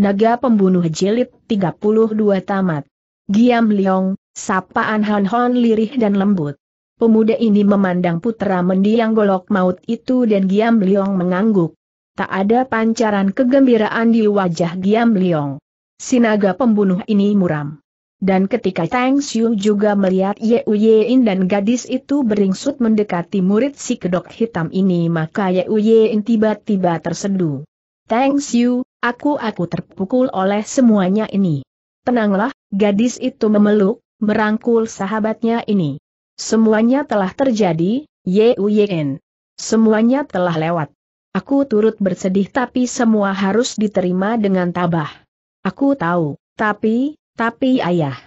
Naga Pembunuh Jelit 32 Tamat. Giam Liong, sapaan Han Hon lirih dan lembut. Pemuda ini memandang putra mendiang golok maut itu dan Giam Liong mengangguk. Tak ada pancaran kegembiraan di wajah Giam Liong. Sinaga pembunuh ini muram. Dan ketika Tang Xiu juga melihat Ye Uyein dan gadis itu beringsut mendekati murid si kedok hitam ini maka Ye Uyein tiba-tiba terseduh. Tang Xiu, Aku-aku terpukul oleh semuanya ini. Tenanglah, gadis itu memeluk, merangkul sahabatnya ini. Semuanya telah terjadi, Yuyen. Semuanya telah lewat. Aku turut bersedih tapi semua harus diterima dengan tabah. Aku tahu, tapi, tapi ayah.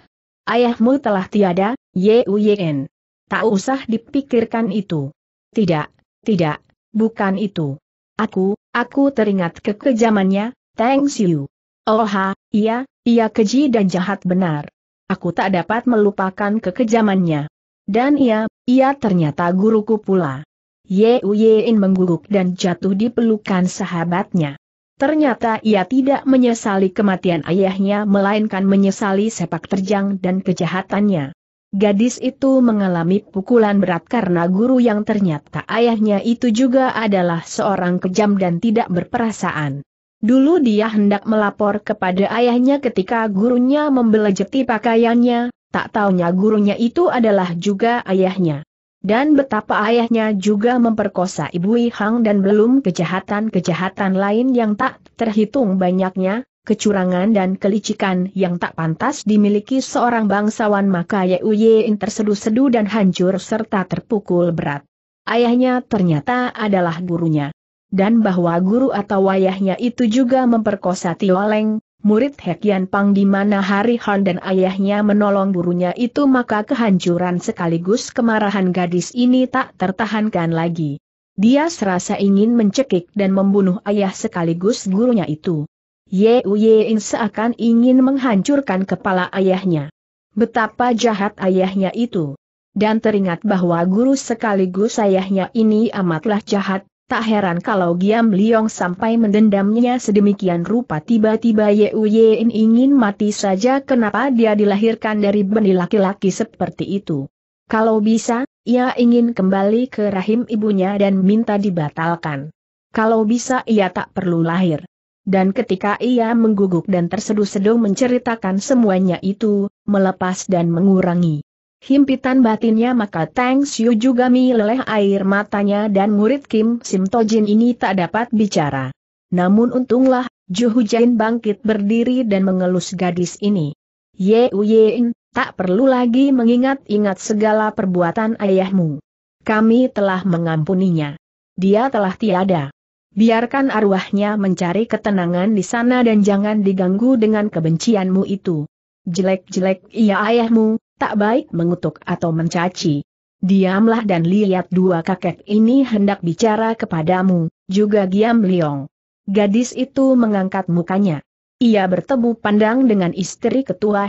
Ayahmu telah tiada, Yuyen. Tak usah dipikirkan itu. Tidak, tidak, bukan itu. Aku, aku teringat kekejamannya, Thanks you. Oh ha, iya, ia keji dan jahat benar. Aku tak dapat melupakan kekejamannya. Dan iya, ia ternyata guruku pula. Ye Uyein mengguguk dan jatuh di pelukan sahabatnya. Ternyata ia tidak menyesali kematian ayahnya melainkan menyesali sepak terjang dan kejahatannya. Gadis itu mengalami pukulan berat karena guru yang ternyata ayahnya itu juga adalah seorang kejam dan tidak berperasaan. Dulu dia hendak melapor kepada ayahnya ketika gurunya membelejeti pakaiannya, tak taunya gurunya itu adalah juga ayahnya. Dan betapa ayahnya juga memperkosa Ibu Hang dan belum kejahatan-kejahatan lain yang tak terhitung banyaknya, kecurangan dan kelicikan yang tak pantas dimiliki seorang bangsawan maka Yein tersedu-sedu dan hancur serta terpukul berat. Ayahnya ternyata adalah gurunya dan bahwa guru atau wayahnya itu juga memperkosa Tioleng, murid Hekian Pang di mana Hari Han dan ayahnya menolong gurunya itu maka kehancuran sekaligus kemarahan gadis ini tak tertahankan lagi. Dia serasa ingin mencekik dan membunuh ayah sekaligus gurunya itu. Ye Uyein seakan ingin menghancurkan kepala ayahnya. Betapa jahat ayahnya itu. Dan teringat bahwa guru sekaligus ayahnya ini amatlah jahat, Tak heran kalau Giam Liong sampai mendendamnya sedemikian rupa tiba-tiba Ye Uyein ingin mati saja kenapa dia dilahirkan dari benih laki-laki seperti itu. Kalau bisa, ia ingin kembali ke rahim ibunya dan minta dibatalkan. Kalau bisa ia tak perlu lahir. Dan ketika ia mengguguk dan terseduh-seduh menceritakan semuanya itu, melepas dan mengurangi himpitan batinnya maka Tang Xiu juga meleleh air matanya dan murid Kim Sim Tojin ini tak dapat bicara. Namun untunglah, Ju Jain bangkit berdiri dan mengelus gadis ini. Ye Uyein, tak perlu lagi mengingat-ingat segala perbuatan ayahmu. Kami telah mengampuninya. Dia telah tiada. Biarkan arwahnya mencari ketenangan di sana dan jangan diganggu dengan kebencianmu itu. Jelek-jelek ia ayahmu, tak baik mengutuk atau mencaci. Diamlah dan lihat dua kakek ini hendak bicara kepadamu, juga Giam Liong. Gadis itu mengangkat mukanya. Ia bertemu pandang dengan istri ketua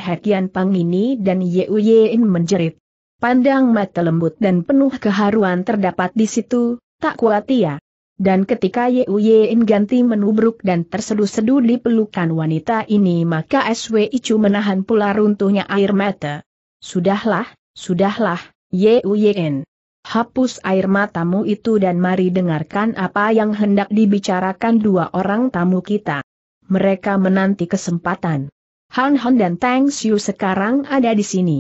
Pang ini dan Ye Uyein menjerit. Pandang mata lembut dan penuh keharuan terdapat di situ, tak kuat ia. Dan ketika Ye Uyein ganti menubruk dan terseduh-seduh di pelukan wanita ini maka SW Icu menahan pula runtuhnya air mata. Sudahlah, sudahlah, uyen. Hapus air matamu itu dan mari dengarkan apa yang hendak dibicarakan dua orang tamu kita. Mereka menanti kesempatan. Han Han dan Tang Xiu sekarang ada di sini.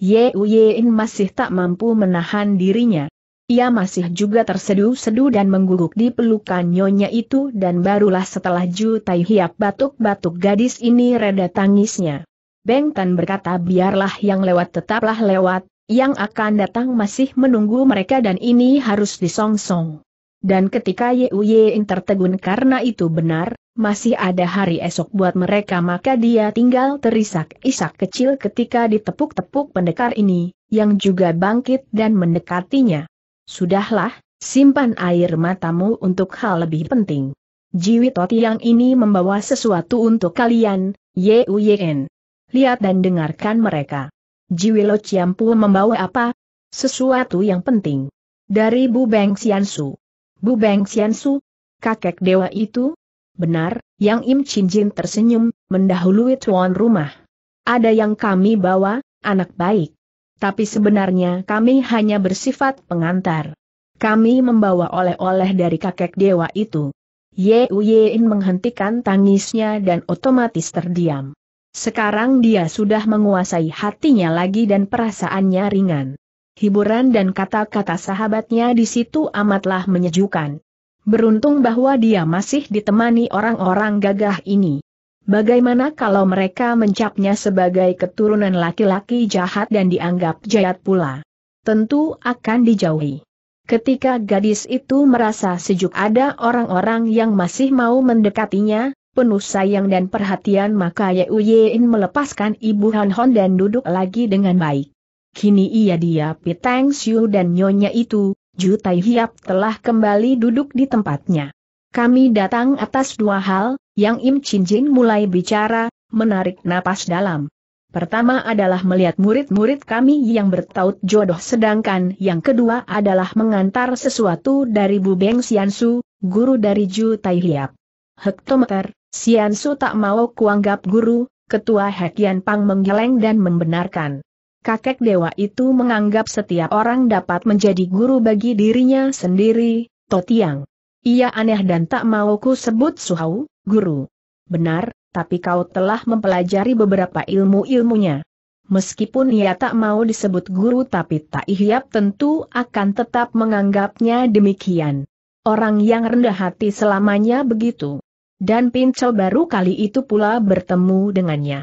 Ye Uyein masih tak mampu menahan dirinya. Ia masih juga terseduh-seduh dan mengguguk di pelukan nyonya itu dan barulah setelah Ju Tai Hiap batuk-batuk gadis ini reda tangisnya. Beng Tan berkata biarlah yang lewat tetaplah lewat, yang akan datang masih menunggu mereka dan ini harus disongsong. Dan ketika Yuye Ying tertegun karena itu benar, masih ada hari esok buat mereka maka dia tinggal terisak-isak kecil ketika ditepuk-tepuk pendekar ini, yang juga bangkit dan mendekatinya. Sudahlah, simpan air matamu untuk hal lebih penting. Jiwi Toti yang ini membawa sesuatu untuk kalian, Yuye Ying lihat dan dengarkan mereka. Jiwilo Ciampu membawa apa? Sesuatu yang penting. Dari Bu Beng Xiansu. Bu Beng Xiansu? Kakek dewa itu? Benar, yang Im Chin Jin tersenyum, mendahului tuan rumah. Ada yang kami bawa, anak baik. Tapi sebenarnya kami hanya bersifat pengantar. Kami membawa oleh-oleh dari kakek dewa itu. Ye Uyein menghentikan tangisnya dan otomatis terdiam. Sekarang dia sudah menguasai hatinya lagi dan perasaannya ringan. Hiburan dan kata-kata sahabatnya di situ amatlah menyejukkan. Beruntung bahwa dia masih ditemani orang-orang gagah ini. Bagaimana kalau mereka mencapnya sebagai keturunan laki-laki jahat dan dianggap jahat pula? Tentu akan dijauhi. Ketika gadis itu merasa sejuk ada orang-orang yang masih mau mendekatinya, penuh sayang dan perhatian maka Ye Yein melepaskan Ibu Han Hon dan duduk lagi dengan baik. Kini ia dia Tang Xiu dan nyonya itu, Ju Tai Hiap telah kembali duduk di tempatnya. Kami datang atas dua hal, yang Im Chin Jin mulai bicara, menarik napas dalam. Pertama adalah melihat murid-murid kami yang bertaut jodoh sedangkan yang kedua adalah mengantar sesuatu dari Bu Beng Xiansu, guru dari Ju Tai Hiap. Hektometer, Sian Su tak mau kuanggap guru, ketua Hekian Pang menggeleng dan membenarkan. Kakek dewa itu menganggap setiap orang dapat menjadi guru bagi dirinya sendiri, Totiang. Ia aneh dan tak mau ku sebut Suhau, guru. Benar, tapi kau telah mempelajari beberapa ilmu-ilmunya. Meskipun ia tak mau disebut guru tapi tak ihyap tentu akan tetap menganggapnya demikian. Orang yang rendah hati selamanya begitu dan Pinco baru kali itu pula bertemu dengannya.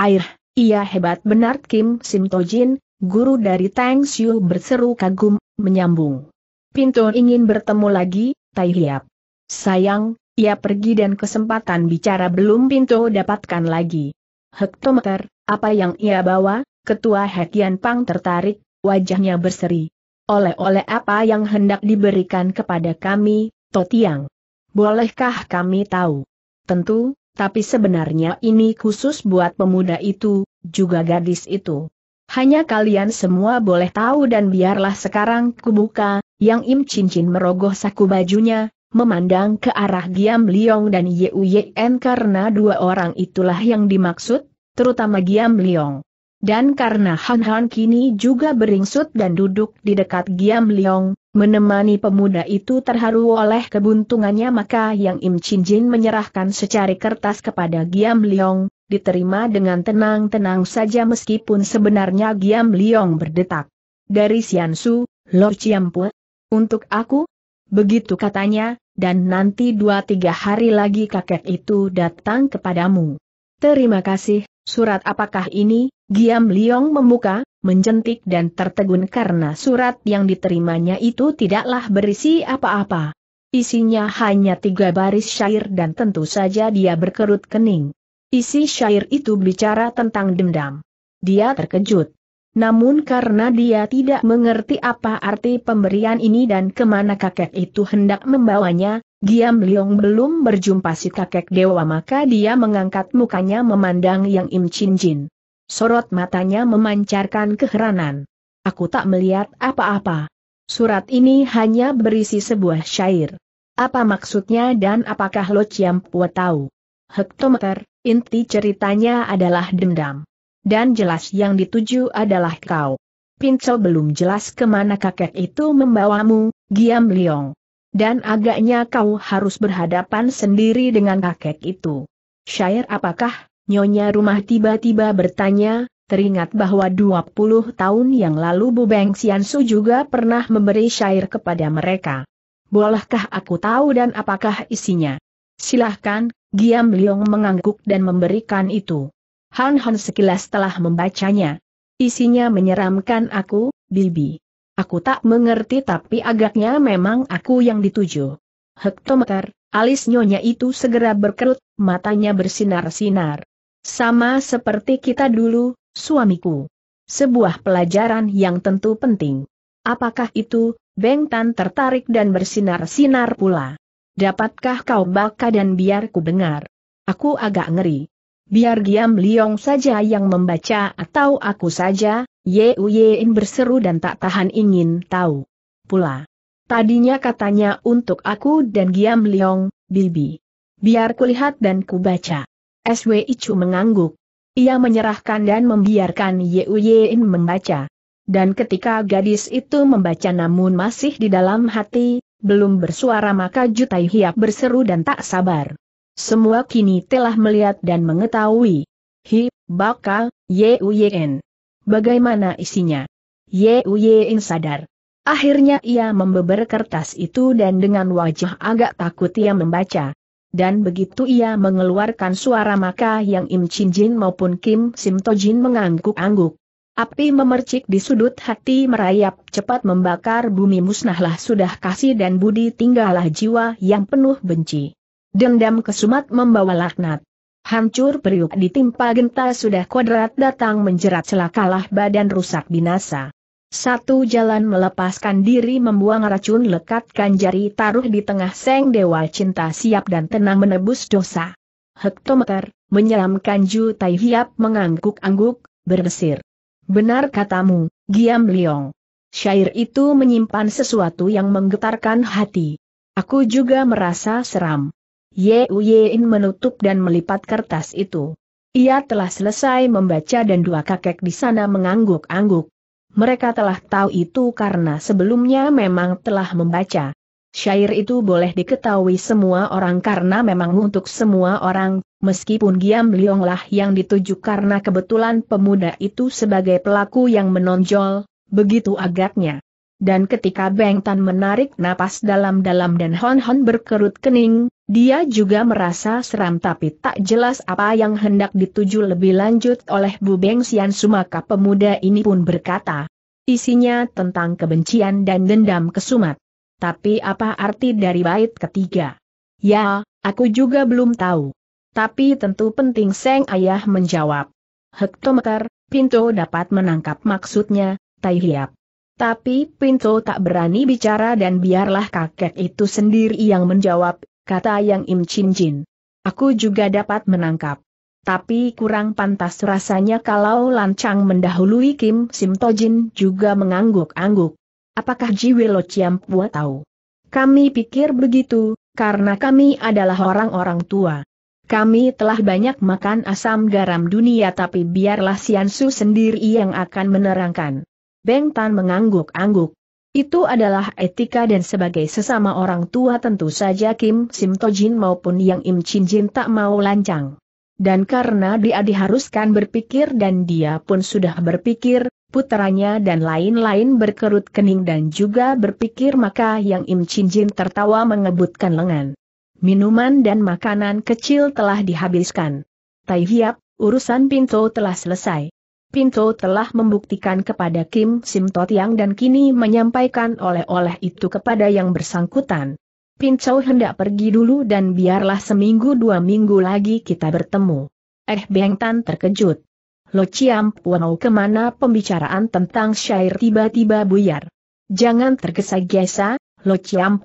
Air, ia hebat benar Kim Simtojin, guru dari Tang Xiu berseru kagum, menyambung. Pinto ingin bertemu lagi, Tai Hiap. Sayang, ia pergi dan kesempatan bicara belum Pinto dapatkan lagi. Hektometer, apa yang ia bawa? Ketua Hekian Pang tertarik, wajahnya berseri. Oleh-oleh apa yang hendak diberikan kepada kami, Totiang. Bolehkah kami tahu? Tentu, tapi sebenarnya ini khusus buat pemuda itu, juga gadis itu. Hanya kalian semua boleh tahu dan biarlah sekarang kubuka, yang im cincin merogoh saku bajunya, memandang ke arah Giam Liong dan Yuyen karena dua orang itulah yang dimaksud, terutama Giam Liong. Dan karena Han Han kini juga beringsut dan duduk di dekat Giam Leong, menemani pemuda itu terharu oleh kebuntungannya maka Yang Im Chin Jin menyerahkan secari kertas kepada Giam Leong, diterima dengan tenang-tenang saja meskipun sebenarnya Giam Leong berdetak. Dari Sian Su, Lord Pu, Untuk aku? Begitu katanya, dan nanti dua tiga hari lagi kakek itu datang kepadamu. Terima kasih, Surat apakah ini? Giam Liong membuka, menjentik dan tertegun karena surat yang diterimanya itu tidaklah berisi apa-apa. Isinya hanya tiga baris syair dan tentu saja dia berkerut kening. Isi syair itu bicara tentang dendam. Dia terkejut. Namun karena dia tidak mengerti apa arti pemberian ini dan kemana kakek itu hendak membawanya, Giam Liong belum berjumpa si kakek dewa maka dia mengangkat mukanya memandang yang Im Chin Jin. Sorot matanya memancarkan keheranan. Aku tak melihat apa-apa. Surat ini hanya berisi sebuah syair. Apa maksudnya dan apakah Lo Chiam Pua tahu? Hektometer, inti ceritanya adalah dendam. Dan jelas yang dituju adalah kau. Pincel belum jelas kemana kakek itu membawamu, Giam Liong. Dan agaknya kau harus berhadapan sendiri dengan kakek itu. Syair apakah, Nyonya rumah tiba-tiba bertanya, teringat bahwa 20 tahun yang lalu Bu Beng Xiansu juga pernah memberi syair kepada mereka. Bolehkah aku tahu dan apakah isinya? Silahkan, Giam Liong mengangguk dan memberikan itu. Han Han sekilas telah membacanya. Isinya menyeramkan aku, Bibi. Aku tak mengerti tapi agaknya memang aku yang dituju. Hektometer, alis nyonya itu segera berkerut, matanya bersinar-sinar. Sama seperti kita dulu, suamiku. Sebuah pelajaran yang tentu penting. Apakah itu, Beng Tan tertarik dan bersinar-sinar pula. Dapatkah kau baka dan biar ku dengar? Aku agak ngeri biar Giam Liong saja yang membaca atau aku saja, Ye Uyein berseru dan tak tahan ingin tahu. Pula. Tadinya katanya untuk aku dan Giam Liong, Bibi. Biar kulihat dan kubaca. SW Icu mengangguk. Ia menyerahkan dan membiarkan Ye Uyein membaca. Dan ketika gadis itu membaca namun masih di dalam hati, belum bersuara maka Jutai Hiap berseru dan tak sabar. Semua kini telah melihat dan mengetahui. Hi, bakal, Yuyen. Bagaimana isinya? Yuyen sadar. Akhirnya ia membeber kertas itu dan dengan wajah agak takut ia membaca. Dan begitu ia mengeluarkan suara maka yang Im Chin Jin maupun Kim Sim To Jin mengangguk-angguk. Api memercik di sudut hati merayap cepat membakar bumi musnahlah sudah kasih dan budi tinggallah jiwa yang penuh benci. Dendam kesumat membawa laknat. Hancur periuk ditimpa genta sudah kodrat datang menjerat celakalah badan rusak binasa. Satu jalan melepaskan diri membuang racun lekatkan jari taruh di tengah seng dewa cinta siap dan tenang menebus dosa. Hektometer, menyeramkan Ju Tai Hiap mengangguk-angguk, berdesir. Benar katamu, Giam Liong. Syair itu menyimpan sesuatu yang menggetarkan hati. Aku juga merasa seram. Ye Uyein menutup dan melipat kertas itu. Ia telah selesai membaca dan dua kakek di sana mengangguk-angguk. Mereka telah tahu itu karena sebelumnya memang telah membaca. Syair itu boleh diketahui semua orang karena memang untuk semua orang, meskipun Giam Leonglah yang dituju karena kebetulan pemuda itu sebagai pelaku yang menonjol, begitu agaknya. Dan ketika Beng Tan menarik napas dalam-dalam dan Hon Hon berkerut kening, dia juga merasa seram tapi tak jelas apa yang hendak dituju lebih lanjut oleh Bu Beng Sian Sumaka pemuda ini pun berkata. Isinya tentang kebencian dan dendam kesumat. Tapi apa arti dari bait ketiga? Ya, aku juga belum tahu. Tapi tentu penting Seng Ayah menjawab. Hektometer, Pinto dapat menangkap maksudnya, Tai Hiap. Tapi Pinto tak berani bicara dan biarlah kakek itu sendiri yang menjawab, kata Yang Im Chin Jin. Aku juga dapat menangkap. Tapi kurang pantas rasanya kalau lancang mendahului Kim Sim Tojin juga mengangguk-angguk. Apakah Ji Wilo Chiam Pua tahu? Kami pikir begitu, karena kami adalah orang-orang tua. Kami telah banyak makan asam garam dunia tapi biarlah Siansu sendiri yang akan menerangkan. Beng Tan mengangguk-angguk. Itu adalah etika dan sebagai sesama orang tua tentu saja Kim Sim Tojin maupun Yang Im Chin Jin tak mau lancang. Dan karena dia diharuskan berpikir dan dia pun sudah berpikir, putranya dan lain-lain berkerut kening dan juga berpikir maka Yang Im Chin Jin tertawa mengebutkan lengan. Minuman dan makanan kecil telah dihabiskan. Tai Hiap, urusan pintu telah selesai. Pinto telah membuktikan kepada Kim Sim Yang dan kini menyampaikan oleh-oleh itu kepada yang bersangkutan. Pinto hendak pergi dulu dan biarlah seminggu dua minggu lagi kita bertemu. Eh Beng Tan terkejut. Lo Ciam Puau kemana pembicaraan tentang syair tiba-tiba buyar. Jangan tergesa-gesa, Lo Ciam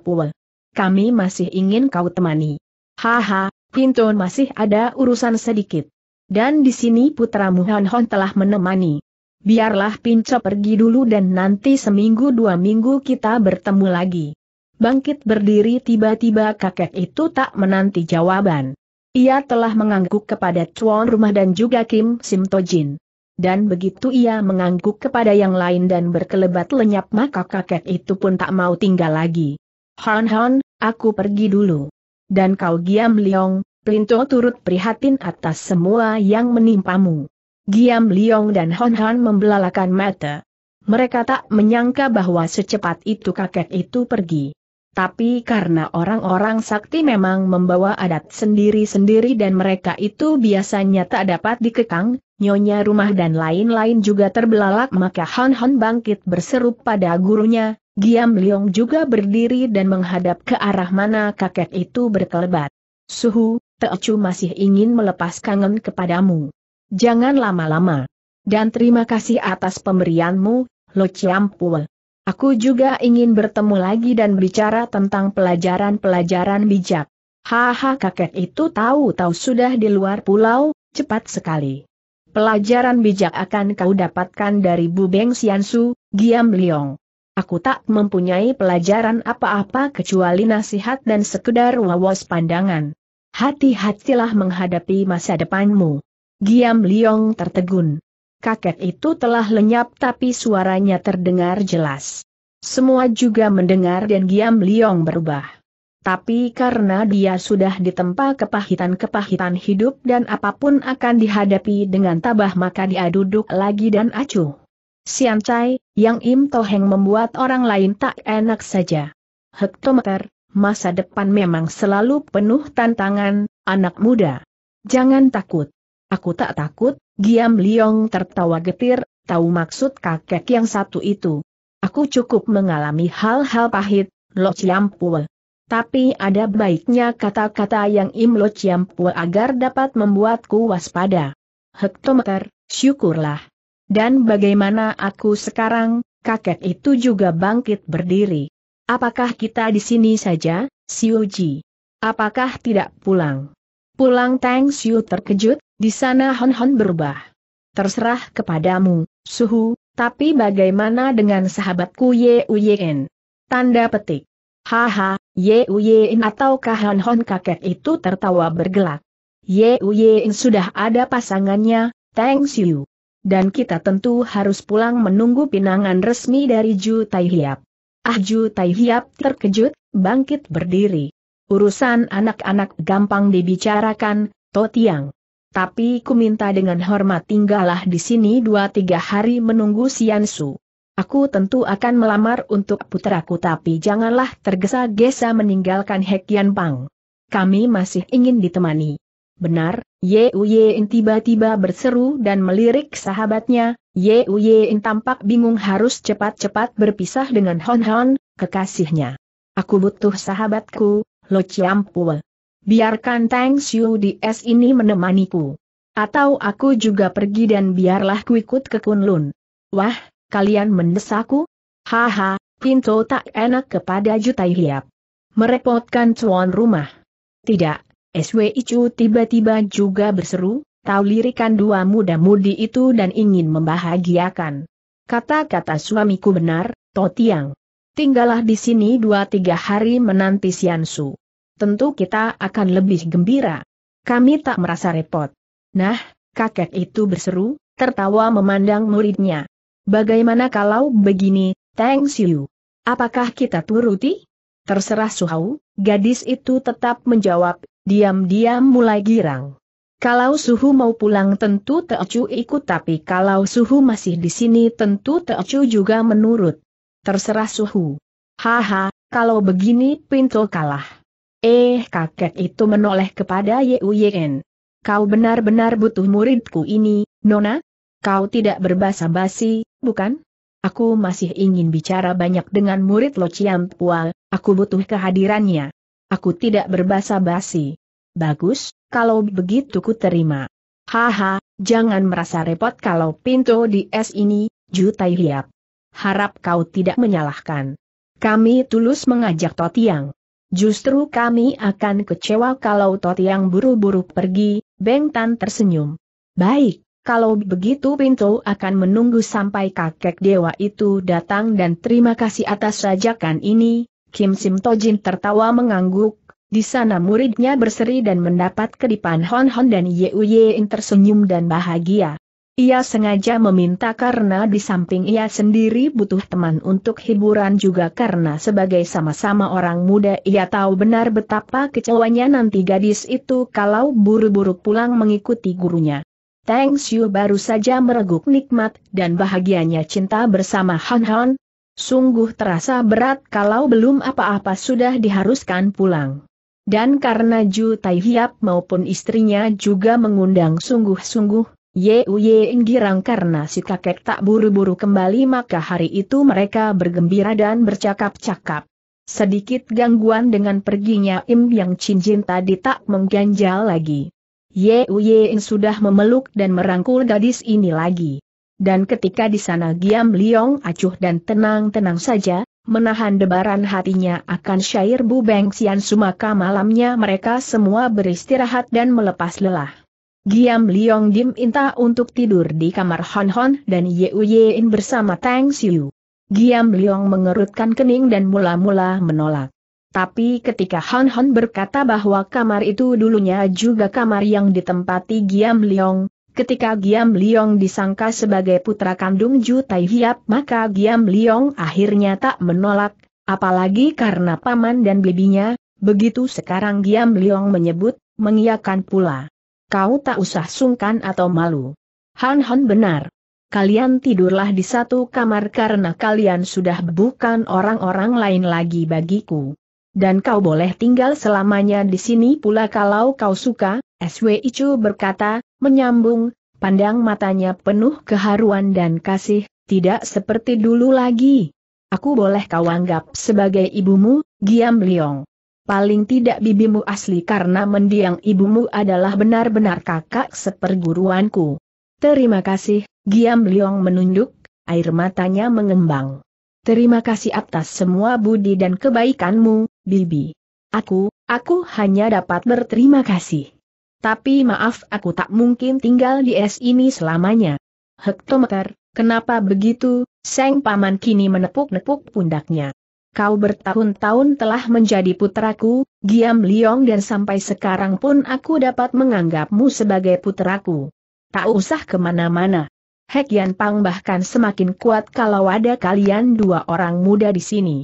Kami masih ingin kau temani. Haha, Pinto masih ada urusan sedikit. Dan di sini putramu Hon Hon telah menemani. Biarlah Pinco pergi dulu dan nanti seminggu dua minggu kita bertemu lagi. Bangkit berdiri tiba-tiba kakek itu tak menanti jawaban. Ia telah mengangguk kepada Chuan rumah dan juga Kim Simtojin. Dan begitu ia mengangguk kepada yang lain dan berkelebat lenyap maka kakek itu pun tak mau tinggal lagi. Hon Hon, aku pergi dulu. Dan kau diam Liong, Plinto turut prihatin atas semua yang menimpamu. Giam Liong dan Hon Han membelalakan mata. Mereka tak menyangka bahwa secepat itu kakek itu pergi. Tapi karena orang-orang sakti memang membawa adat sendiri-sendiri dan mereka itu biasanya tak dapat dikekang, nyonya rumah dan lain-lain juga terbelalak maka Hon Hon bangkit berseru pada gurunya, Giam Liong juga berdiri dan menghadap ke arah mana kakek itu berkelebat. Suhu, Teocu masih ingin melepas kangen kepadamu. Jangan lama-lama. Dan terima kasih atas pemberianmu, Lo Chiampul. Aku juga ingin bertemu lagi dan bicara tentang pelajaran-pelajaran bijak. Haha kakek itu tahu-tahu sudah di luar pulau, cepat sekali. Pelajaran bijak akan kau dapatkan dari Bu Beng Xiansu, Giam Liong. Aku tak mempunyai pelajaran apa-apa kecuali nasihat dan sekedar wawas pandangan. Hati-hatilah menghadapi masa depanmu. Giam Liong tertegun. Kakek itu telah lenyap tapi suaranya terdengar jelas. Semua juga mendengar dan Giam Liong berubah. Tapi karena dia sudah ditempa kepahitan-kepahitan hidup dan apapun akan dihadapi dengan tabah maka dia duduk lagi dan acuh. Siancai, yang Im Toheng membuat orang lain tak enak saja. Hektometer, masa depan memang selalu penuh tantangan, anak muda. Jangan takut. Aku tak takut, Giam Liong tertawa getir, tahu maksud kakek yang satu itu. Aku cukup mengalami hal-hal pahit, Lo Chiampul. Tapi ada baiknya kata-kata yang Im Lo Chiampul agar dapat membuatku waspada. Hektometer, syukurlah. Dan bagaimana aku sekarang, kakek itu juga bangkit berdiri. Apakah kita di sini saja, Siuji? Apakah tidak pulang? Pulang Tang Siu terkejut, di sana Hon Hon berubah. Terserah kepadamu, Suhu, tapi bagaimana dengan sahabatku Ye Uyen? Tanda petik. Haha, Ye Uyen ataukah Hon Hon kakek itu tertawa bergelak. Ye Uyen sudah ada pasangannya, Tang Siu. Dan kita tentu harus pulang menunggu pinangan resmi dari Ju Tai Hiap. Ahju Taihiap terkejut, bangkit berdiri. Urusan anak-anak gampang dibicarakan, Totiang. Tapi ku minta dengan hormat tinggallah di sini dua tiga hari menunggu Siansu. Aku tentu akan melamar untuk putraku tapi janganlah tergesa-gesa meninggalkan Hekian Pang. Kami masih ingin ditemani. Benar, Ye Uyein tiba-tiba berseru dan melirik sahabatnya, Yu Ying tampak bingung harus cepat-cepat berpisah dengan Hon Hon, kekasihnya. Aku butuh sahabatku, Lo Chiam Pue. Biarkan Tang Xiu di es ini menemaniku. Atau aku juga pergi dan biarlah kuikut ke Kunlun. Wah, kalian mendesakku? Haha, pintu tak enak kepada Jutai Hiap. Merepotkan tuan rumah. Tidak, SWI Chu tiba-tiba juga berseru, tahu lirikan dua muda-mudi itu dan ingin membahagiakan. Kata-kata suamiku benar, Totiang. Tinggallah di sini dua tiga hari menanti Siansu. Tentu kita akan lebih gembira. Kami tak merasa repot. Nah, kakek itu berseru, tertawa memandang muridnya. Bagaimana kalau begini, Thanks you. Apakah kita turuti? Terserah Suhau, gadis itu tetap menjawab, diam-diam mulai girang. Kalau Suhu mau pulang tentu Teocu ikut tapi kalau Suhu masih di sini tentu Teocu juga menurut. Terserah Suhu. Haha, kalau begini Pinto kalah. Eh kakek itu menoleh kepada Yuyen. Kau benar-benar butuh muridku ini, Nona? Kau tidak berbahasa basi, bukan? Aku masih ingin bicara banyak dengan murid Lo Chiam Pual, aku butuh kehadirannya. Aku tidak berbahasa basi. Bagus, kalau begitu ku terima. Haha, jangan merasa repot kalau pintu di es ini, Jutai Hiap. Harap kau tidak menyalahkan. Kami tulus mengajak Totiang. Justru kami akan kecewa kalau Totiang buru-buru pergi, Beng Tan tersenyum. Baik, kalau begitu pintu akan menunggu sampai kakek dewa itu datang dan terima kasih atas rajakan ini, Kim Sim Tojin tertawa mengangguk, di sana muridnya berseri dan mendapat kedipan Hon Hon dan Ye yang tersenyum dan bahagia. Ia sengaja meminta karena di samping ia sendiri butuh teman untuk hiburan juga karena sebagai sama-sama orang muda ia tahu benar betapa kecewanya nanti gadis itu kalau buru-buru pulang mengikuti gurunya. Tang Xiu baru saja mereguk nikmat dan bahagianya cinta bersama Han Han. Sungguh terasa berat kalau belum apa-apa sudah diharuskan pulang. Dan karena Ju Tai Hiap maupun istrinya juga mengundang sungguh-sungguh, Ye Uye girang karena si kakek tak buru-buru kembali maka hari itu mereka bergembira dan bercakap-cakap. Sedikit gangguan dengan perginya Im Yang Cincin tadi tak mengganjal lagi. Ye Yeng sudah memeluk dan merangkul gadis ini lagi. Dan ketika di sana Giam Liong acuh dan tenang-tenang saja, Menahan debaran hatinya akan syair Bu Beng Sian Sumaka malamnya mereka semua beristirahat dan melepas lelah. Giam Liong diminta untuk tidur di kamar Hon Hon dan Ye Uyein bersama Tang Siu. Giam Liong mengerutkan kening dan mula-mula menolak. Tapi ketika Hon Hon berkata bahwa kamar itu dulunya juga kamar yang ditempati Giam Liong, Ketika Giam Liong disangka sebagai putra kandung Ju Tai Hiap maka Giam Liong akhirnya tak menolak, apalagi karena paman dan bibinya, begitu sekarang Giam Liong menyebut, mengiakan pula. Kau tak usah sungkan atau malu. Han Han benar. Kalian tidurlah di satu kamar karena kalian sudah bukan orang-orang lain lagi bagiku. Dan kau boleh tinggal selamanya di sini pula kalau kau suka, SW Icu berkata, menyambung, pandang matanya penuh keharuan dan kasih, tidak seperti dulu lagi. Aku boleh kau anggap sebagai ibumu, Giam Liong. Paling tidak bibimu asli karena mendiang ibumu adalah benar-benar kakak seperguruanku. Terima kasih, Giam Liong menunduk, air matanya mengembang. Terima kasih atas semua budi dan kebaikanmu, Bibi. Aku, aku hanya dapat berterima kasih tapi maaf aku tak mungkin tinggal di es ini selamanya. Hektometer, kenapa begitu? Seng paman kini menepuk-nepuk pundaknya. Kau bertahun-tahun telah menjadi putraku, Giam Liong dan sampai sekarang pun aku dapat menganggapmu sebagai putraku. Tak usah kemana-mana. Hek Yan Pang bahkan semakin kuat kalau ada kalian dua orang muda di sini.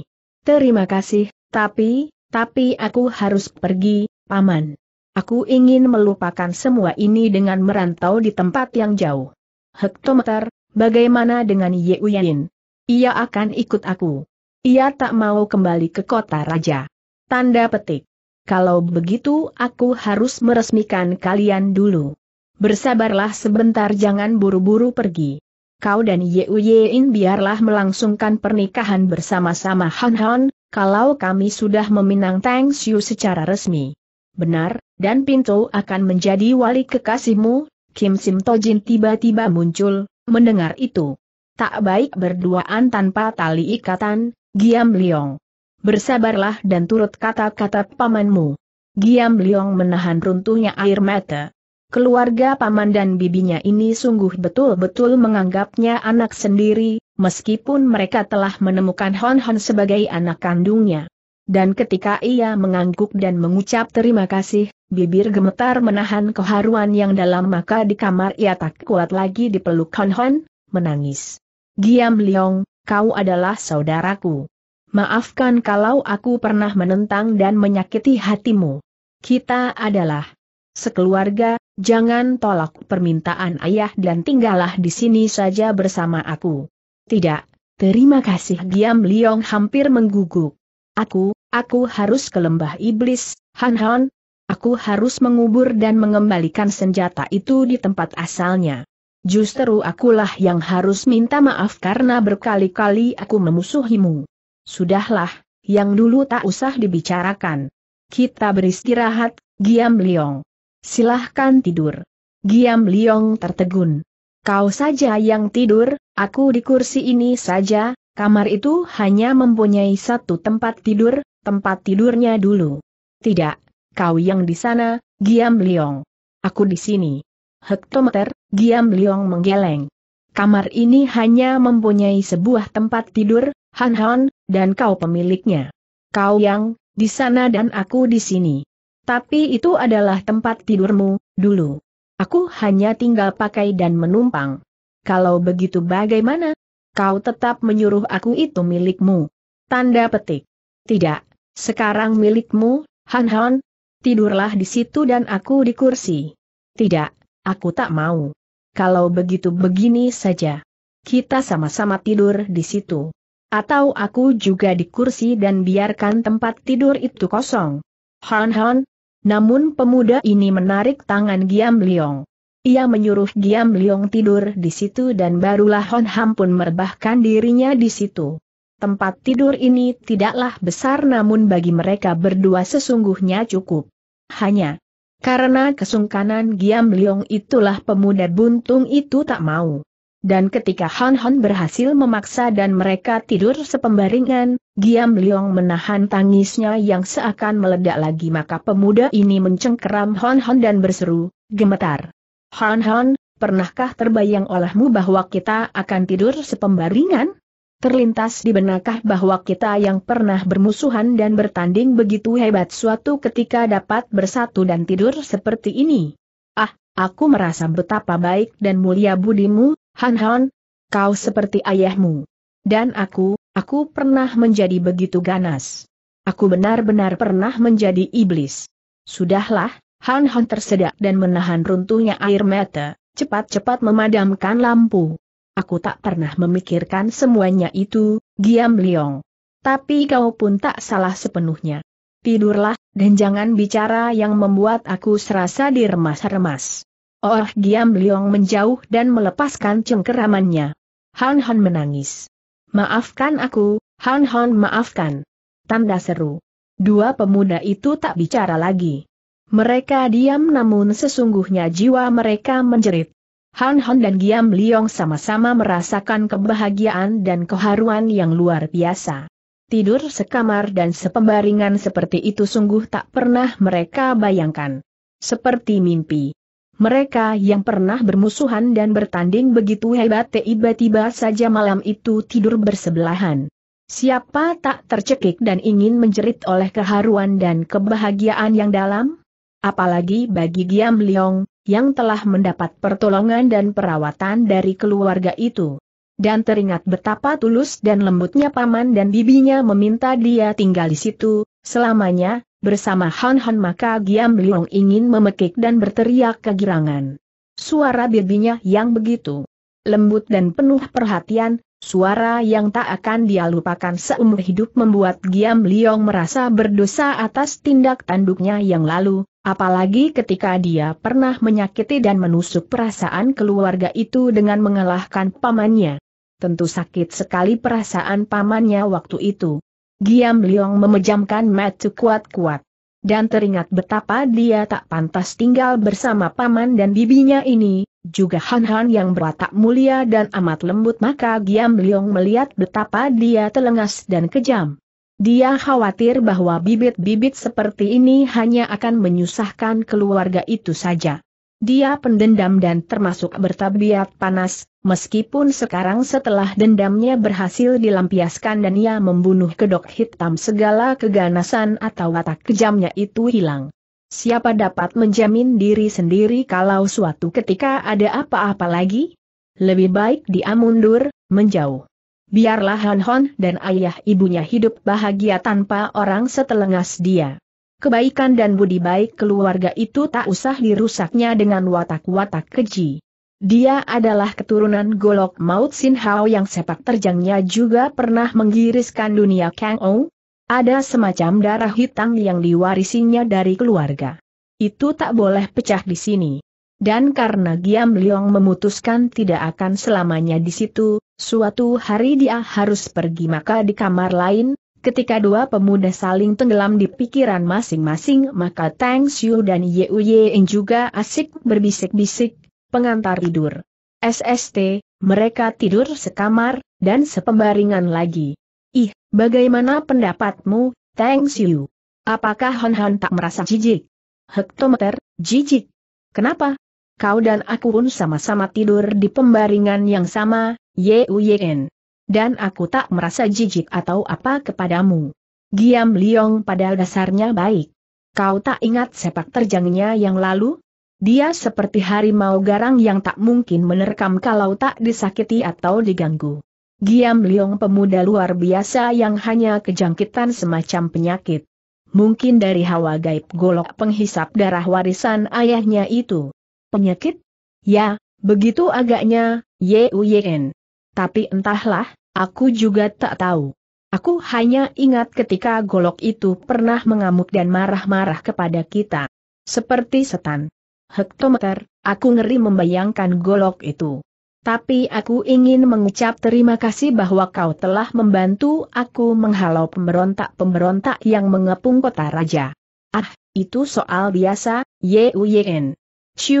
Terima kasih, tapi, tapi aku harus pergi, Paman. Aku ingin melupakan semua ini dengan merantau di tempat yang jauh. Hektometer, bagaimana dengan Ye Yin? Ia akan ikut aku. Ia tak mau kembali ke kota raja. Tanda petik. Kalau begitu aku harus meresmikan kalian dulu. Bersabarlah sebentar jangan buru-buru pergi. Kau dan Ye Yin biarlah melangsungkan pernikahan bersama-sama Han Han, kalau kami sudah meminang Tang Xiu secara resmi. Benar, dan Pinto akan menjadi wali kekasihmu, Kim Sim Tojin tiba-tiba muncul, mendengar itu. Tak baik berduaan tanpa tali ikatan, Giam Liong. Bersabarlah dan turut kata-kata pamanmu. Giam Liong menahan runtuhnya air mata. Keluarga paman dan bibinya ini sungguh betul-betul menganggapnya anak sendiri, meskipun mereka telah menemukan Hon Hon sebagai anak kandungnya dan ketika ia mengangguk dan mengucap terima kasih, bibir gemetar menahan keharuan yang dalam maka di kamar ia tak kuat lagi dipeluk Hon Hon, menangis. Giam Liong, kau adalah saudaraku. Maafkan kalau aku pernah menentang dan menyakiti hatimu. Kita adalah sekeluarga, jangan tolak permintaan ayah dan tinggallah di sini saja bersama aku. Tidak, terima kasih Giam Liong hampir mengguguk. Aku, aku harus ke lembah iblis, Han Han. Aku harus mengubur dan mengembalikan senjata itu di tempat asalnya. Justru akulah yang harus minta maaf karena berkali-kali aku memusuhimu. Sudahlah, yang dulu tak usah dibicarakan. Kita beristirahat, Giam Liong. Silahkan tidur. Giam Liong tertegun. Kau saja yang tidur, aku di kursi ini saja, Kamar itu hanya mempunyai satu tempat tidur, tempat tidurnya dulu. Tidak, kau yang di sana, Giam Liong. Aku di sini. Hektometer, Giam Liong menggeleng. Kamar ini hanya mempunyai sebuah tempat tidur, Han Han, dan kau pemiliknya. Kau yang, di sana dan aku di sini. Tapi itu adalah tempat tidurmu, dulu. Aku hanya tinggal pakai dan menumpang. Kalau begitu bagaimana, kau tetap menyuruh aku itu milikmu. Tanda petik. Tidak, sekarang milikmu, Han Han, tidurlah di situ dan aku di kursi. Tidak, aku tak mau. Kalau begitu begini saja. Kita sama-sama tidur di situ. Atau aku juga di kursi dan biarkan tempat tidur itu kosong. Han Han, namun pemuda ini menarik tangan Giam Liong. Ia menyuruh Giam Liong tidur di situ dan barulah Hon Ham pun merebahkan dirinya di situ. Tempat tidur ini tidaklah besar namun bagi mereka berdua sesungguhnya cukup. Hanya karena kesungkanan Giam Liong itulah pemuda buntung itu tak mau. Dan ketika Han Han berhasil memaksa dan mereka tidur sepembaringan, Giam Liong menahan tangisnya yang seakan meledak lagi maka pemuda ini mencengkeram Han Han dan berseru, gemetar. Han Han, pernahkah terbayang olehmu bahwa kita akan tidur sepembaringan? Terlintas di benakah bahwa kita yang pernah bermusuhan dan bertanding begitu hebat suatu ketika dapat bersatu dan tidur seperti ini? Ah, aku merasa betapa baik dan mulia budimu, Han Han. Kau seperti ayahmu. Dan aku, aku pernah menjadi begitu ganas. Aku benar-benar pernah menjadi iblis. Sudahlah, Han Han tersedak dan menahan runtuhnya air mata, cepat-cepat memadamkan lampu. Aku tak pernah memikirkan semuanya itu, Giam Liong. Tapi kau pun tak salah sepenuhnya. Tidurlah, dan jangan bicara yang membuat aku serasa diremas-remas. Oh Giam Liong menjauh dan melepaskan cengkeramannya. Han Han menangis. Maafkan aku, Han Han maafkan. Tanda seru. Dua pemuda itu tak bicara lagi. Mereka diam namun sesungguhnya jiwa mereka menjerit. Han Han dan Giam Liong sama-sama merasakan kebahagiaan dan keharuan yang luar biasa. Tidur sekamar dan sepembaringan seperti itu sungguh tak pernah mereka bayangkan. Seperti mimpi. Mereka yang pernah bermusuhan dan bertanding begitu hebat tiba-tiba saja malam itu tidur bersebelahan. Siapa tak tercekik dan ingin menjerit oleh keharuan dan kebahagiaan yang dalam? apalagi bagi Giam Leong, yang telah mendapat pertolongan dan perawatan dari keluarga itu. Dan teringat betapa tulus dan lembutnya paman dan bibinya meminta dia tinggal di situ, selamanya, bersama Han Han maka Giam Leong ingin memekik dan berteriak kegirangan. Suara bibinya yang begitu lembut dan penuh perhatian, Suara yang tak akan dia lupakan seumur hidup membuat Giam Liong merasa berdosa atas tindak tanduknya yang lalu, apalagi ketika dia pernah menyakiti dan menusuk perasaan keluarga itu dengan mengalahkan pamannya. Tentu sakit sekali perasaan pamannya waktu itu. Giam Liong memejamkan mata kuat-kuat dan teringat betapa dia tak pantas tinggal bersama paman dan bibinya ini, juga Han Han yang beratak mulia dan amat lembut maka Giam Leong melihat betapa dia telengas dan kejam. Dia khawatir bahwa bibit-bibit seperti ini hanya akan menyusahkan keluarga itu saja. Dia pendendam dan termasuk bertabiat panas, meskipun sekarang setelah dendamnya berhasil dilampiaskan dan ia membunuh kedok hitam segala keganasan atau watak kejamnya itu hilang. Siapa dapat menjamin diri sendiri kalau suatu ketika ada apa-apa lagi? Lebih baik dia mundur, menjauh. Biarlah Hon Hon dan ayah ibunya hidup bahagia tanpa orang setelengas dia. Kebaikan dan budi baik keluarga itu tak usah dirusaknya dengan watak-watak keji. Dia adalah keturunan golok maut Sin Hao yang sepak terjangnya juga pernah menggiriskan dunia Kang Ou. Ada semacam darah hitam yang diwarisinya dari keluarga. Itu tak boleh pecah di sini. Dan karena Giam Leong memutuskan tidak akan selamanya di situ, suatu hari dia harus pergi maka di kamar lain, Ketika dua pemuda saling tenggelam di pikiran masing-masing maka Tang Xiu dan Ye Ying juga asik berbisik-bisik, pengantar tidur. SST, mereka tidur sekamar, dan sepembaringan lagi. Ih, bagaimana pendapatmu, Tang Xiu? Apakah Hon Hon tak merasa jijik? Hektometer, jijik. Kenapa? Kau dan aku pun sama-sama tidur di pembaringan yang sama, Ye Ying dan aku tak merasa jijik atau apa kepadamu. Giam Liong pada dasarnya baik. Kau tak ingat sepak terjangnya yang lalu? Dia seperti harimau garang yang tak mungkin menerkam kalau tak disakiti atau diganggu. Giam Liong pemuda luar biasa yang hanya kejangkitan semacam penyakit. Mungkin dari hawa gaib golok penghisap darah warisan ayahnya itu. Penyakit? Ya, begitu agaknya, Yuen. Tapi entahlah, aku juga tak tahu. Aku hanya ingat ketika golok itu pernah mengamuk dan marah-marah kepada kita. Seperti setan. Hektometer, aku ngeri membayangkan golok itu. Tapi aku ingin mengucap terima kasih bahwa kau telah membantu aku menghalau pemberontak-pemberontak yang mengepung kota raja. Ah, itu soal biasa, Yuyen.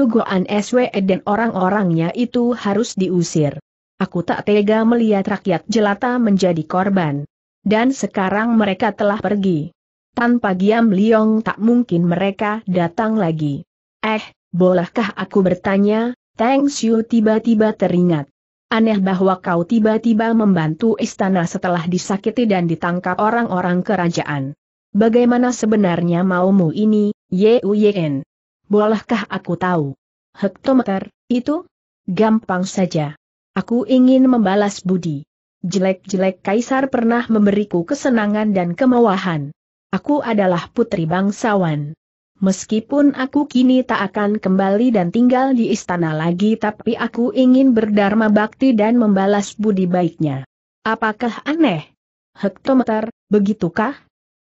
Goan SWE dan orang-orangnya itu harus diusir. Aku tak tega melihat rakyat jelata menjadi korban. Dan sekarang mereka telah pergi. Tanpa Giam Liong tak mungkin mereka datang lagi. Eh, bolehkah aku bertanya, Teng Xiu tiba-tiba teringat. Aneh bahwa kau tiba-tiba membantu istana setelah disakiti dan ditangkap orang-orang kerajaan. Bagaimana sebenarnya maumu ini, Ye Yuyen? Bolehkah aku tahu? Hektometer, itu? Gampang saja. Aku ingin membalas budi. Jelek-jelek kaisar pernah memberiku kesenangan dan kemewahan. Aku adalah putri bangsawan. Meskipun aku kini tak akan kembali dan tinggal di istana lagi tapi aku ingin berdharma bakti dan membalas budi baiknya. Apakah aneh? Hektometer, begitukah?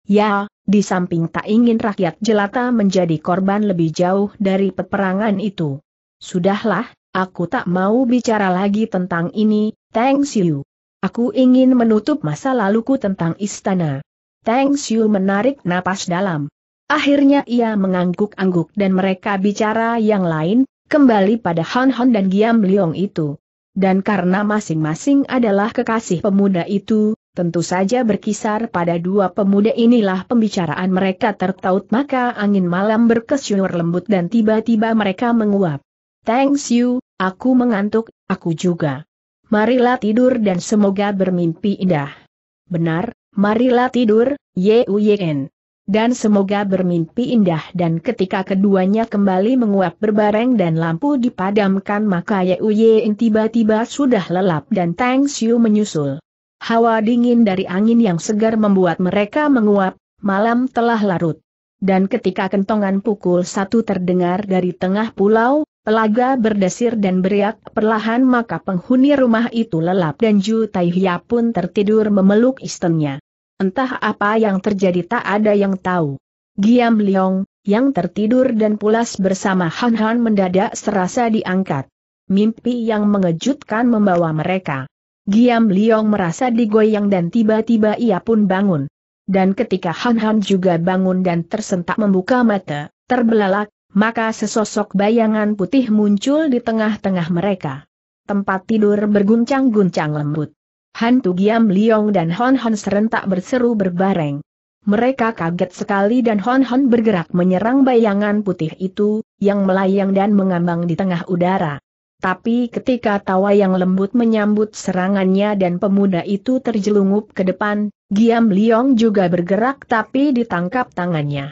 Ya, di samping tak ingin rakyat jelata menjadi korban lebih jauh dari peperangan itu. Sudahlah, Aku tak mau bicara lagi tentang ini, Tang Xiu. Aku ingin menutup masa laluku tentang istana. Tang Xiu menarik napas dalam. Akhirnya ia mengangguk-angguk dan mereka bicara yang lain, kembali pada Han Han dan Giam Liong itu. Dan karena masing-masing adalah kekasih pemuda itu, tentu saja berkisar pada dua pemuda inilah pembicaraan mereka tertaut maka angin malam berkesyur lembut dan tiba-tiba mereka menguap. Thanks you, aku mengantuk, aku juga. Marilah tidur dan semoga bermimpi indah. Benar, marilah tidur, Yuyen. Dan semoga bermimpi indah dan ketika keduanya kembali menguap berbareng dan lampu dipadamkan maka Yuyen tiba-tiba sudah lelap dan Thanks you menyusul. Hawa dingin dari angin yang segar membuat mereka menguap, malam telah larut. Dan ketika kentongan pukul satu terdengar dari tengah pulau, Pelaga berdesir dan beriak perlahan maka penghuni rumah itu lelap dan Ju Taihia pun tertidur memeluk istrinya. Entah apa yang terjadi tak ada yang tahu. Giam Liong, yang tertidur dan pulas bersama Han Han mendadak serasa diangkat. Mimpi yang mengejutkan membawa mereka. Giam Liong merasa digoyang dan tiba-tiba ia pun bangun. Dan ketika Han Han juga bangun dan tersentak membuka mata, terbelalak, maka sesosok bayangan putih muncul di tengah-tengah mereka. Tempat tidur berguncang-guncang lembut. Hantu Giam Liong dan Hon Hon serentak berseru berbareng. Mereka kaget sekali dan Hon Hon bergerak menyerang bayangan putih itu, yang melayang dan mengambang di tengah udara. Tapi ketika tawa yang lembut menyambut serangannya dan pemuda itu terjelungup ke depan, Giam Liong juga bergerak tapi ditangkap tangannya.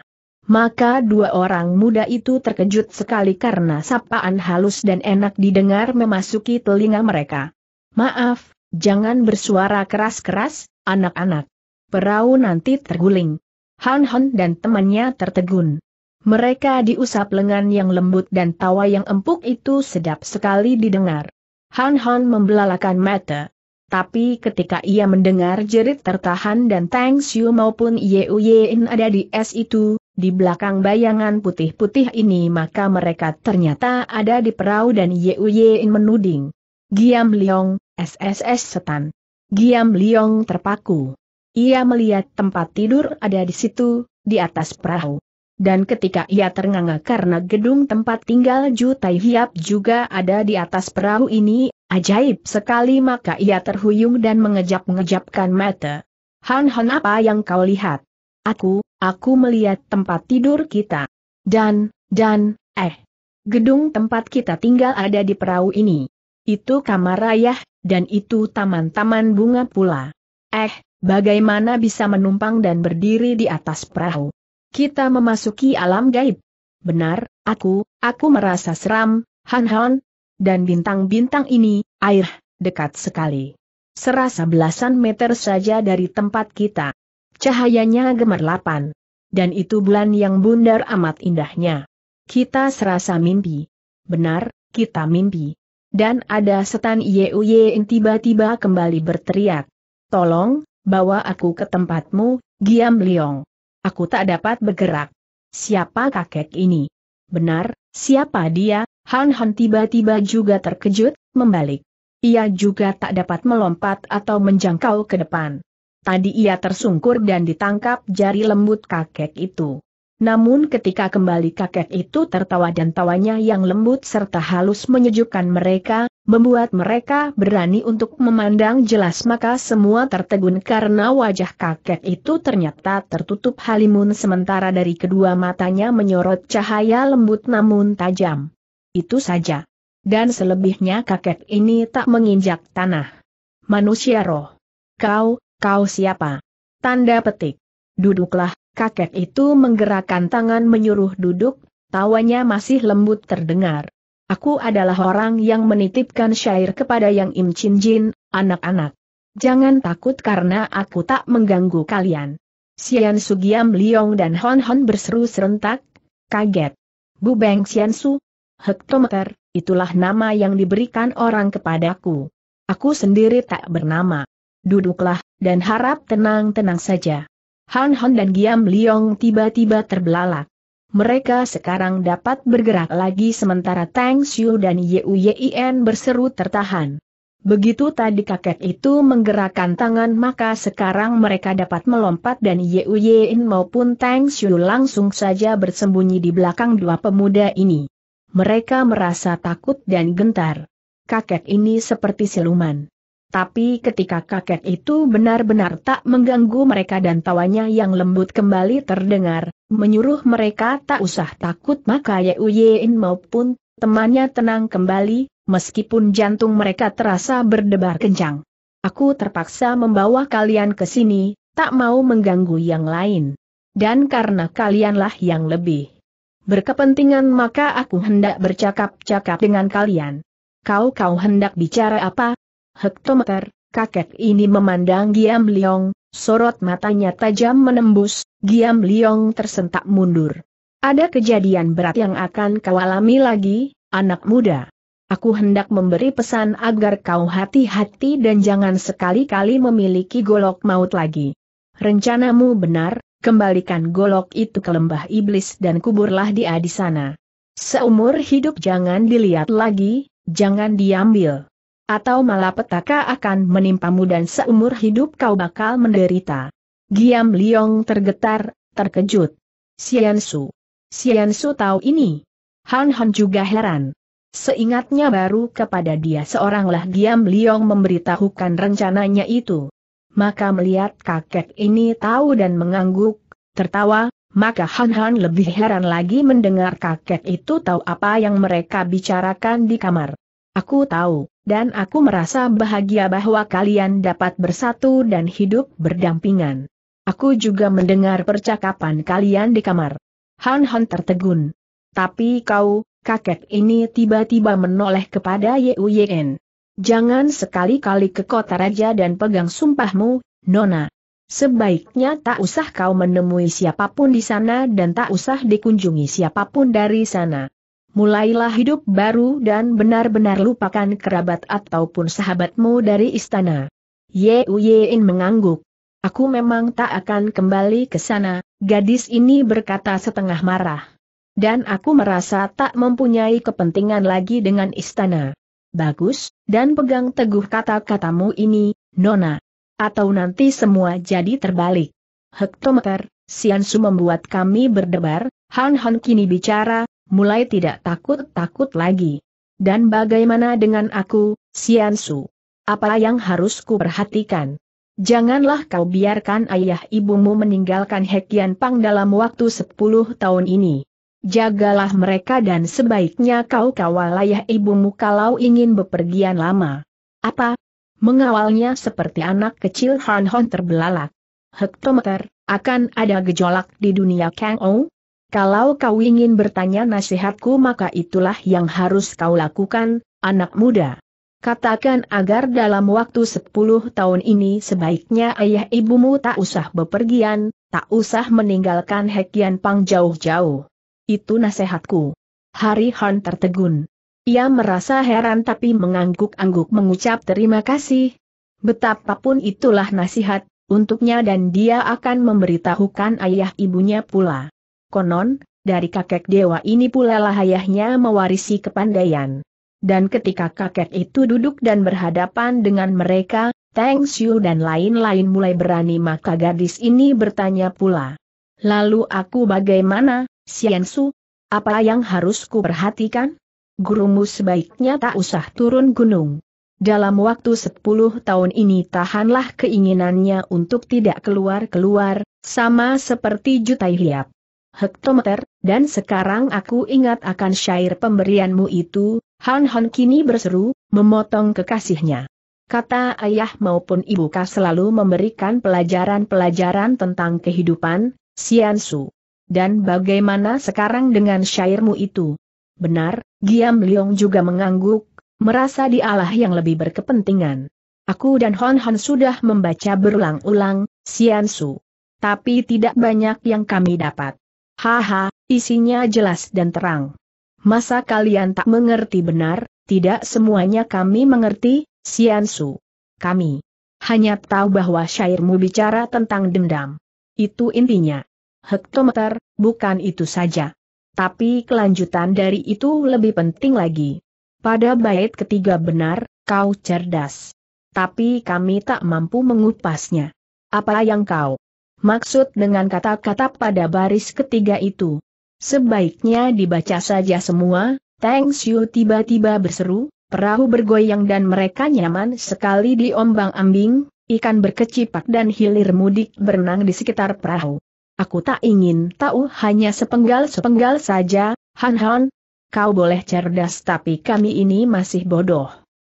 Maka dua orang muda itu terkejut sekali karena sapaan halus dan enak didengar memasuki telinga mereka. Maaf, jangan bersuara keras-keras, anak-anak. Perahu nanti terguling. Han Han dan temannya tertegun. Mereka diusap lengan yang lembut dan tawa yang empuk itu sedap sekali didengar. Han Han membelalakan mata. Tapi ketika ia mendengar jerit tertahan dan Tang Xiu maupun Yeu Yein ada di es itu, di belakang bayangan putih-putih ini maka mereka ternyata ada di perahu dan Yu Yein menuding. Giam Liong, SSS Setan. Giam Liong terpaku. Ia melihat tempat tidur ada di situ, di atas perahu. Dan ketika ia ternganga karena gedung tempat tinggal Ju Tai Hiap juga ada di atas perahu ini, ajaib sekali maka ia terhuyung dan mengejap-ngejapkan mata. Han Han apa yang kau lihat? Aku, aku melihat tempat tidur kita. Dan, dan, eh. Gedung tempat kita tinggal ada di perahu ini. Itu kamar raya, dan itu taman-taman bunga pula. Eh, bagaimana bisa menumpang dan berdiri di atas perahu? Kita memasuki alam gaib. Benar, aku, aku merasa seram, Han Han. Dan bintang-bintang ini, air, dekat sekali. Serasa belasan meter saja dari tempat kita. Cahayanya gemerlapan. Dan itu bulan yang bundar amat indahnya. Kita serasa mimpi. Benar, kita mimpi. Dan ada setan Yeuyen tiba-tiba kembali berteriak. Tolong, bawa aku ke tempatmu, Giam Liong. Aku tak dapat bergerak. Siapa kakek ini? Benar, siapa dia? Han Han tiba-tiba juga terkejut, membalik. Ia juga tak dapat melompat atau menjangkau ke depan. Tadi ia tersungkur dan ditangkap jari lembut kakek itu. Namun ketika kembali kakek itu tertawa dan tawanya yang lembut serta halus menyejukkan mereka, membuat mereka berani untuk memandang jelas maka semua tertegun karena wajah kakek itu ternyata tertutup halimun sementara dari kedua matanya menyorot cahaya lembut namun tajam. Itu saja. Dan selebihnya kakek ini tak menginjak tanah. Manusia roh. Kau, Kau siapa? Tanda petik. Duduklah, kakek itu menggerakkan tangan menyuruh duduk, tawanya masih lembut terdengar. Aku adalah orang yang menitipkan syair kepada Yang Im Chin Jin, anak-anak. Jangan takut karena aku tak mengganggu kalian. Sian Sugiam Liong dan Hon Hon berseru serentak, kaget. Bu Beng Sian Su, hektometer, itulah nama yang diberikan orang kepadaku. Aku sendiri tak bernama. Duduklah, dan harap tenang-tenang saja. Han Han dan Giam Liong tiba-tiba terbelalak. Mereka sekarang dapat bergerak lagi sementara Tang Xiu dan Yu Yin berseru tertahan. Begitu tadi kakek itu menggerakkan tangan maka sekarang mereka dapat melompat dan Yu Yein maupun Tang Xiu langsung saja bersembunyi di belakang dua pemuda ini. Mereka merasa takut dan gentar. Kakek ini seperti siluman. Tapi ketika kakek itu benar-benar tak mengganggu mereka dan tawanya yang lembut kembali terdengar, menyuruh mereka tak usah takut maka Yein maupun temannya tenang kembali, meskipun jantung mereka terasa berdebar kencang. Aku terpaksa membawa kalian ke sini, tak mau mengganggu yang lain. Dan karena kalianlah yang lebih berkepentingan maka aku hendak bercakap-cakap dengan kalian. Kau-kau hendak bicara apa? hektometer, kakek ini memandang Giam Liong, sorot matanya tajam menembus, Giam Liong tersentak mundur. Ada kejadian berat yang akan kau alami lagi, anak muda. Aku hendak memberi pesan agar kau hati-hati dan jangan sekali-kali memiliki golok maut lagi. Rencanamu benar, kembalikan golok itu ke lembah iblis dan kuburlah dia di sana. Seumur hidup jangan dilihat lagi, jangan diambil atau malapetaka akan menimpamu dan seumur hidup kau bakal menderita. Giam Liong tergetar, terkejut. Sian Su. Sian Su tahu ini. Han Han juga heran. Seingatnya baru kepada dia seoranglah Giam Liong memberitahukan rencananya itu. Maka melihat kakek ini tahu dan mengangguk, tertawa, maka Han Han lebih heran lagi mendengar kakek itu tahu apa yang mereka bicarakan di kamar. Aku tahu dan aku merasa bahagia bahwa kalian dapat bersatu dan hidup berdampingan. Aku juga mendengar percakapan kalian di kamar. Han Han tertegun. Tapi kau, kakek ini tiba-tiba menoleh kepada Yuen. Jangan sekali-kali ke kota raja dan pegang sumpahmu, Nona. Sebaiknya tak usah kau menemui siapapun di sana dan tak usah dikunjungi siapapun dari sana mulailah hidup baru dan benar-benar lupakan kerabat ataupun sahabatmu dari istana. Ye Uyein mengangguk. Aku memang tak akan kembali ke sana, gadis ini berkata setengah marah. Dan aku merasa tak mempunyai kepentingan lagi dengan istana. Bagus, dan pegang teguh kata-katamu ini, Nona. Atau nanti semua jadi terbalik. Hektometer, Siansu membuat kami berdebar, Han Han kini bicara, mulai tidak takut-takut lagi. Dan bagaimana dengan aku, Siansu? Apa yang harus perhatikan? Janganlah kau biarkan ayah ibumu meninggalkan Hekian Pang dalam waktu 10 tahun ini. Jagalah mereka dan sebaiknya kau kawal ayah ibumu kalau ingin bepergian lama. Apa? Mengawalnya seperti anak kecil Han Hon terbelalak. Hektometer, akan ada gejolak di dunia Kang Ong? Kalau kau ingin bertanya nasihatku maka itulah yang harus kau lakukan, anak muda. Katakan agar dalam waktu 10 tahun ini sebaiknya ayah ibumu tak usah bepergian, tak usah meninggalkan Hekian Pang jauh-jauh. Itu nasihatku. Hari Han tertegun. Ia merasa heran tapi mengangguk-angguk mengucap terima kasih. Betapapun itulah nasihat, untuknya dan dia akan memberitahukan ayah ibunya pula. Konon, dari kakek dewa ini pula lah ayahnya mewarisi kepandaian. Dan ketika kakek itu duduk dan berhadapan dengan mereka, Teng Xiu dan lain-lain mulai berani maka gadis ini bertanya pula. Lalu aku bagaimana, Xian Su? Apa yang harus ku perhatikan? Gurumu sebaiknya tak usah turun gunung. Dalam waktu 10 tahun ini tahanlah keinginannya untuk tidak keluar-keluar, sama seperti jutai hiap hektometer, dan sekarang aku ingat akan syair pemberianmu itu, Han Han kini berseru, memotong kekasihnya. Kata ayah maupun ibu kah selalu memberikan pelajaran-pelajaran tentang kehidupan, Su. Dan bagaimana sekarang dengan syairmu itu? Benar, Giam Leong juga mengangguk, merasa dialah yang lebih berkepentingan. Aku dan Hon Hon sudah membaca berulang-ulang, Su. Tapi tidak banyak yang kami dapat. Haha, isinya jelas dan terang. Masa kalian tak mengerti benar, tidak semuanya kami mengerti, Siansu. Kami hanya tahu bahwa syairmu bicara tentang dendam. Itu intinya. Hektometer, bukan itu saja. Tapi kelanjutan dari itu lebih penting lagi. Pada bait ketiga benar, kau cerdas. Tapi kami tak mampu mengupasnya. Apa yang kau maksud dengan kata-kata pada baris ketiga itu. Sebaiknya dibaca saja semua, Teng Xiu tiba-tiba berseru, perahu bergoyang dan mereka nyaman sekali di ombang-ambing, ikan berkecipak dan hilir mudik berenang di sekitar perahu. Aku tak ingin tahu hanya sepenggal-sepenggal saja, Han Han. Kau boleh cerdas tapi kami ini masih bodoh.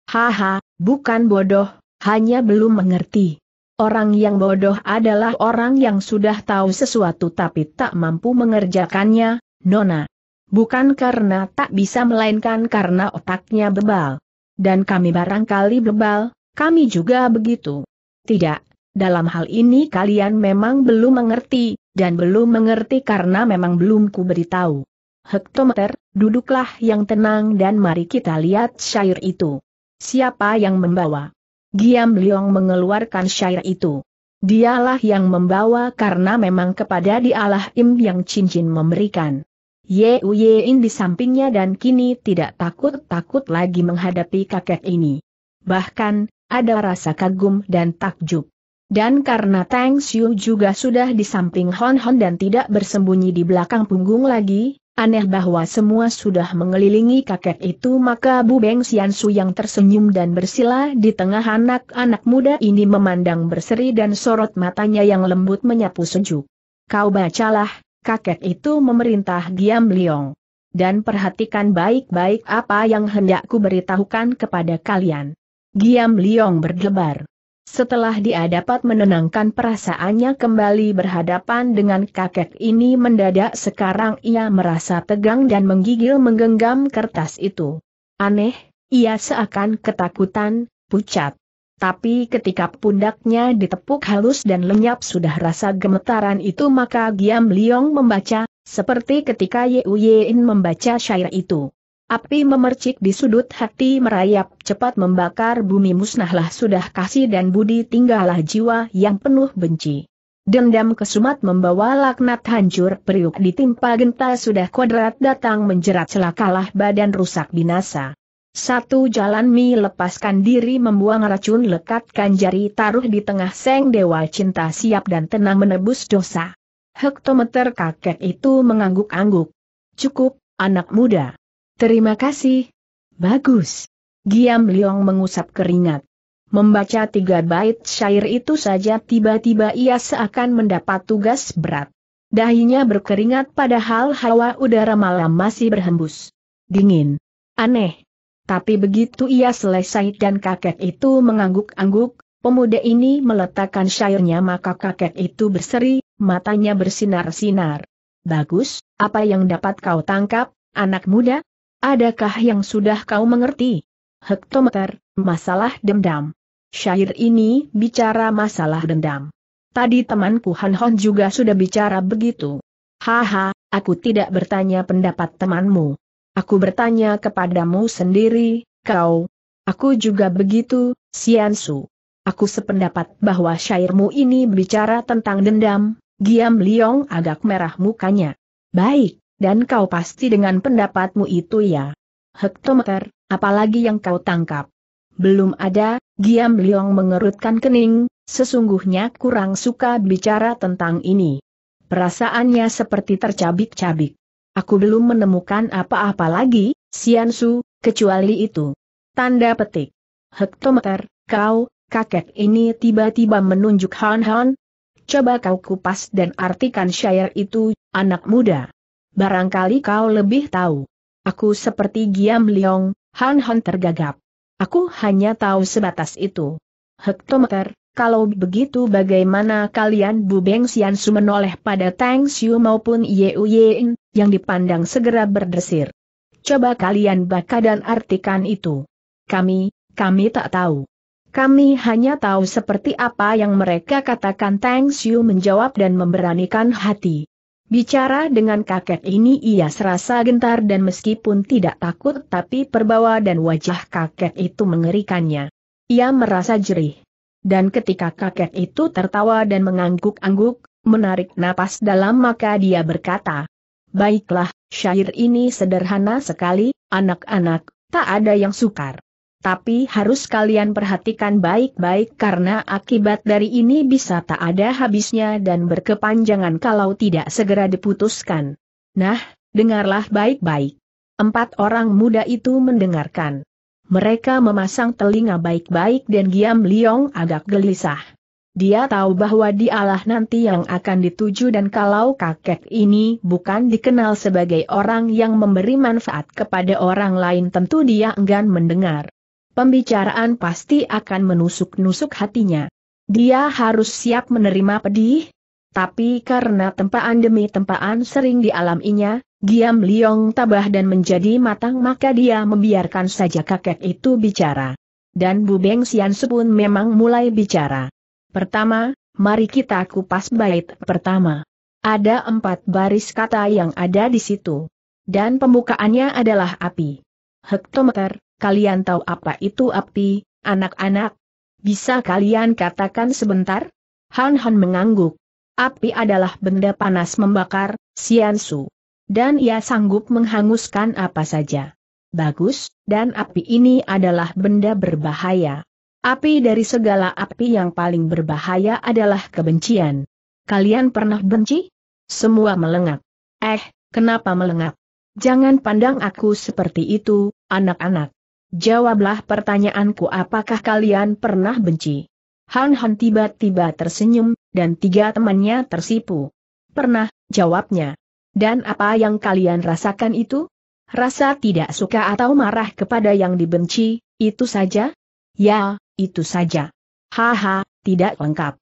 Haha, bukan bodoh, hanya belum mengerti. Orang yang bodoh adalah orang yang sudah tahu sesuatu tapi tak mampu mengerjakannya, Nona. Bukan karena tak bisa melainkan karena otaknya bebal. Dan kami barangkali bebal, kami juga begitu. Tidak, dalam hal ini kalian memang belum mengerti, dan belum mengerti karena memang belum ku beritahu. Hektometer, duduklah yang tenang dan mari kita lihat syair itu. Siapa yang membawa? Giam Liong mengeluarkan syair itu. Dialah yang membawa karena memang kepada dialah Im yang cincin memberikan. Ye Uyein di sampingnya dan kini tidak takut-takut lagi menghadapi kakek ini. Bahkan, ada rasa kagum dan takjub. Dan karena Tang Xiu juga sudah di samping Hon Hon dan tidak bersembunyi di belakang punggung lagi, Aneh bahwa semua sudah mengelilingi kakek itu maka Bu Beng Sian Su yang tersenyum dan bersila di tengah anak-anak muda ini memandang berseri dan sorot matanya yang lembut menyapu sejuk. Kau bacalah, kakek itu memerintah diam liong. Dan perhatikan baik-baik apa yang hendak ku beritahukan kepada kalian. Giam Liong berdebar. Setelah dia dapat menenangkan perasaannya kembali berhadapan dengan kakek ini mendadak sekarang ia merasa tegang dan menggigil menggenggam kertas itu. Aneh, ia seakan ketakutan, pucat. Tapi ketika pundaknya ditepuk halus dan lenyap sudah rasa gemetaran itu maka Giam Liong membaca, seperti ketika Ye Uyein membaca syair itu. Api memercik di sudut hati merayap cepat membakar bumi musnahlah sudah kasih dan budi tinggallah jiwa yang penuh benci. Dendam kesumat membawa laknat hancur periuk ditimpa genta sudah kodrat datang menjerat celakalah badan rusak binasa. Satu jalan mi lepaskan diri membuang racun lekatkan jari taruh di tengah seng dewa cinta siap dan tenang menebus dosa. Hektometer kakek itu mengangguk-angguk. Cukup, anak muda. Terima kasih. Bagus. Giam Liong mengusap keringat. Membaca tiga bait syair itu saja tiba-tiba ia seakan mendapat tugas berat. Dahinya berkeringat padahal hawa udara malam masih berhembus. Dingin. Aneh. Tapi begitu ia selesai dan kakek itu mengangguk-angguk, pemuda ini meletakkan syairnya maka kakek itu berseri, matanya bersinar-sinar. Bagus, apa yang dapat kau tangkap, anak muda? Adakah yang sudah kau mengerti? Hektometer, masalah dendam. Syair ini bicara masalah dendam. Tadi temanku Han Hon juga sudah bicara begitu. Haha, aku tidak bertanya pendapat temanmu. Aku bertanya kepadamu sendiri, kau. Aku juga begitu, Su. Aku sependapat bahwa syairmu ini bicara tentang dendam, Giam Liong agak merah mukanya. Baik, dan kau pasti dengan pendapatmu itu ya. Hektometer, apalagi yang kau tangkap. Belum ada, Giam Liong mengerutkan kening, sesungguhnya kurang suka bicara tentang ini. Perasaannya seperti tercabik-cabik. Aku belum menemukan apa-apa lagi, Sian Su. kecuali itu. Tanda petik. Hektometer, kau, kakek ini tiba-tiba menunjuk Han Han. Coba kau kupas dan artikan syair itu, anak muda barangkali kau lebih tahu. Aku seperti Giam Leong, Han Han tergagap. Aku hanya tahu sebatas itu. Hektometer, kalau begitu bagaimana kalian Bu Beng Xian Su menoleh pada Tang Xiu maupun Ye Yein, yang dipandang segera berdesir. Coba kalian baca dan artikan itu. Kami, kami tak tahu. Kami hanya tahu seperti apa yang mereka katakan Tang Xiu menjawab dan memberanikan hati. Bicara dengan kakek ini ia serasa gentar dan meskipun tidak takut tapi perbawa dan wajah kakek itu mengerikannya. Ia merasa jerih. Dan ketika kakek itu tertawa dan mengangguk-angguk, menarik napas dalam maka dia berkata, Baiklah, syair ini sederhana sekali, anak-anak, tak ada yang sukar tapi harus kalian perhatikan baik-baik karena akibat dari ini bisa tak ada habisnya dan berkepanjangan kalau tidak segera diputuskan. Nah, dengarlah baik-baik. Empat orang muda itu mendengarkan. Mereka memasang telinga baik-baik dan Giam Liong agak gelisah. Dia tahu bahwa dialah nanti yang akan dituju dan kalau kakek ini bukan dikenal sebagai orang yang memberi manfaat kepada orang lain tentu dia enggan mendengar pembicaraan pasti akan menusuk-nusuk hatinya. Dia harus siap menerima pedih, tapi karena tempaan demi tempaan sering dialaminya, Giam Liong tabah dan menjadi matang maka dia membiarkan saja kakek itu bicara. Dan Bu Beng Sian pun memang mulai bicara. Pertama, mari kita kupas bait pertama. Ada empat baris kata yang ada di situ. Dan pembukaannya adalah api. Hektometer, kalian tahu apa itu api, anak-anak? Bisa kalian katakan sebentar? Han Han mengangguk. Api adalah benda panas membakar, Su. Dan ia sanggup menghanguskan apa saja. Bagus, dan api ini adalah benda berbahaya. Api dari segala api yang paling berbahaya adalah kebencian. Kalian pernah benci? Semua melengak. Eh, kenapa melengak? Jangan pandang aku seperti itu, anak-anak. Jawablah pertanyaanku apakah kalian pernah benci? Han Han tiba-tiba tersenyum, dan tiga temannya tersipu. Pernah, jawabnya. Dan apa yang kalian rasakan itu? Rasa tidak suka atau marah kepada yang dibenci, itu saja? Ya, itu saja. Haha, tidak lengkap.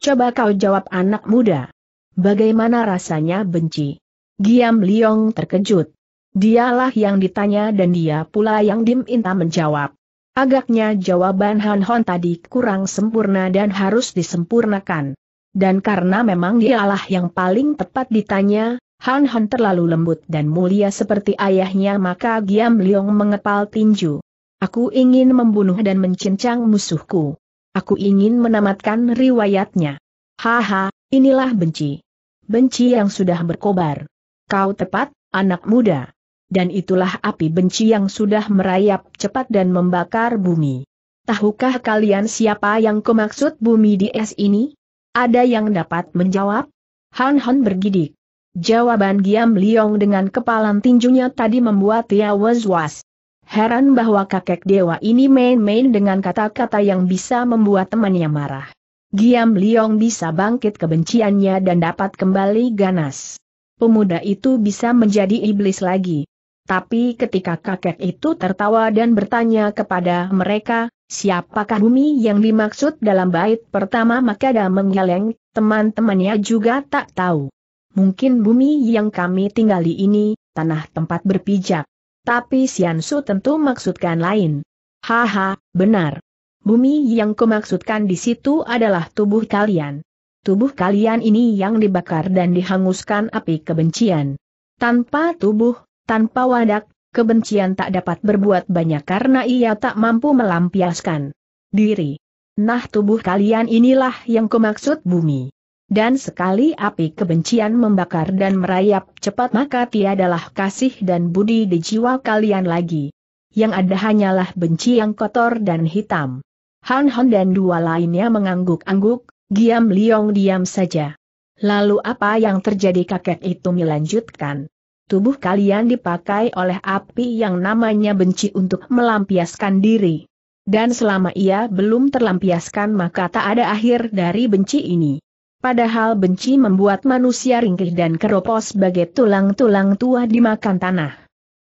Coba kau jawab anak muda. Bagaimana rasanya benci? Giam Liong terkejut. Dialah yang ditanya dan dia pula yang diminta menjawab. Agaknya jawaban Han Hon tadi kurang sempurna dan harus disempurnakan. Dan karena memang dialah yang paling tepat ditanya, Han Hon terlalu lembut dan mulia seperti ayahnya maka Giam Leong mengepal tinju. Aku ingin membunuh dan mencincang musuhku. Aku ingin menamatkan riwayatnya. Haha, inilah benci. Benci yang sudah berkobar. Kau tepat, anak muda dan itulah api benci yang sudah merayap cepat dan membakar bumi. Tahukah kalian siapa yang kumaksud bumi di es ini? Ada yang dapat menjawab? Han Han bergidik. Jawaban Giam Liong dengan kepalan tinjunya tadi membuat ia was-was. Heran bahwa kakek dewa ini main-main dengan kata-kata yang bisa membuat temannya marah. Giam Liong bisa bangkit kebenciannya dan dapat kembali ganas. Pemuda itu bisa menjadi iblis lagi. Tapi ketika kakek itu tertawa dan bertanya kepada mereka, siapakah bumi yang dimaksud dalam bait pertama maka ada menggeleng, teman-temannya juga tak tahu. Mungkin bumi yang kami tinggali ini, tanah tempat berpijak. Tapi Siansu tentu maksudkan lain. Haha, benar. Bumi yang kumaksudkan di situ adalah tubuh kalian. Tubuh kalian ini yang dibakar dan dihanguskan api kebencian. Tanpa tubuh, tanpa wadak, kebencian tak dapat berbuat banyak karena ia tak mampu melampiaskan diri. Nah tubuh kalian inilah yang kumaksud bumi. Dan sekali api kebencian membakar dan merayap cepat maka tiadalah kasih dan budi di jiwa kalian lagi. Yang ada hanyalah benci yang kotor dan hitam. Han Han dan dua lainnya mengangguk-angguk, diam liong diam saja. Lalu apa yang terjadi kakek itu melanjutkan tubuh kalian dipakai oleh api yang namanya benci untuk melampiaskan diri. Dan selama ia belum terlampiaskan maka tak ada akhir dari benci ini. Padahal benci membuat manusia ringkih dan keropos sebagai tulang-tulang tua dimakan tanah.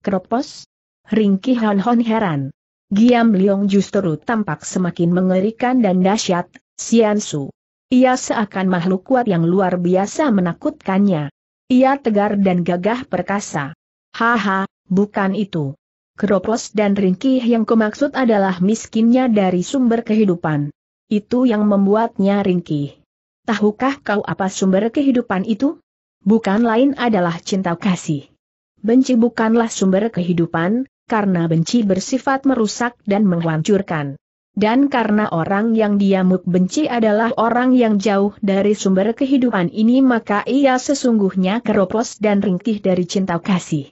Keropos? Ringkih Hon Hon heran. Giam Liong justru tampak semakin mengerikan dan dahsyat, Sian Su. Ia seakan makhluk kuat yang luar biasa menakutkannya. Ia tegar dan gagah perkasa. Haha, bukan itu. Keropos dan ringkih yang kumaksud adalah miskinnya dari sumber kehidupan. Itu yang membuatnya ringkih. Tahukah kau apa sumber kehidupan itu? Bukan lain adalah cinta kasih. Benci bukanlah sumber kehidupan, karena benci bersifat merusak dan menghancurkan. Dan karena orang yang dia muk benci adalah orang yang jauh dari sumber kehidupan ini maka ia sesungguhnya keropos dan ringkih dari cinta kasih.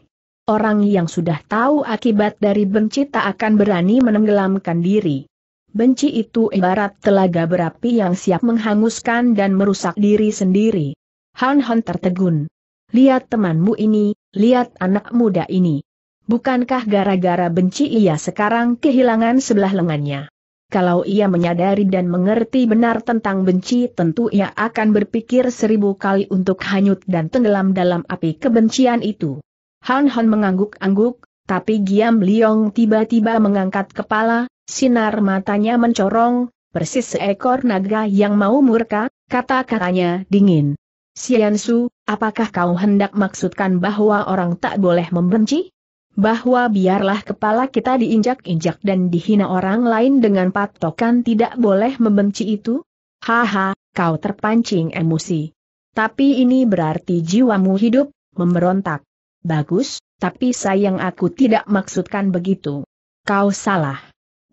Orang yang sudah tahu akibat dari benci tak akan berani menenggelamkan diri. Benci itu ibarat telaga berapi yang siap menghanguskan dan merusak diri sendiri. Han Han tertegun. Lihat temanmu ini, lihat anak muda ini. Bukankah gara-gara benci ia sekarang kehilangan sebelah lengannya? Kalau ia menyadari dan mengerti benar tentang benci tentu ia akan berpikir seribu kali untuk hanyut dan tenggelam dalam api kebencian itu. Han Han mengangguk-angguk, tapi Giam Liong tiba-tiba mengangkat kepala, sinar matanya mencorong, persis seekor naga yang mau murka, kata-katanya dingin. Sian Su, apakah kau hendak maksudkan bahwa orang tak boleh membenci? bahwa biarlah kepala kita diinjak-injak dan dihina orang lain dengan patokan tidak boleh membenci itu? Haha, kau terpancing emosi. Tapi ini berarti jiwamu hidup, memberontak. Bagus, tapi sayang aku tidak maksudkan begitu. Kau salah.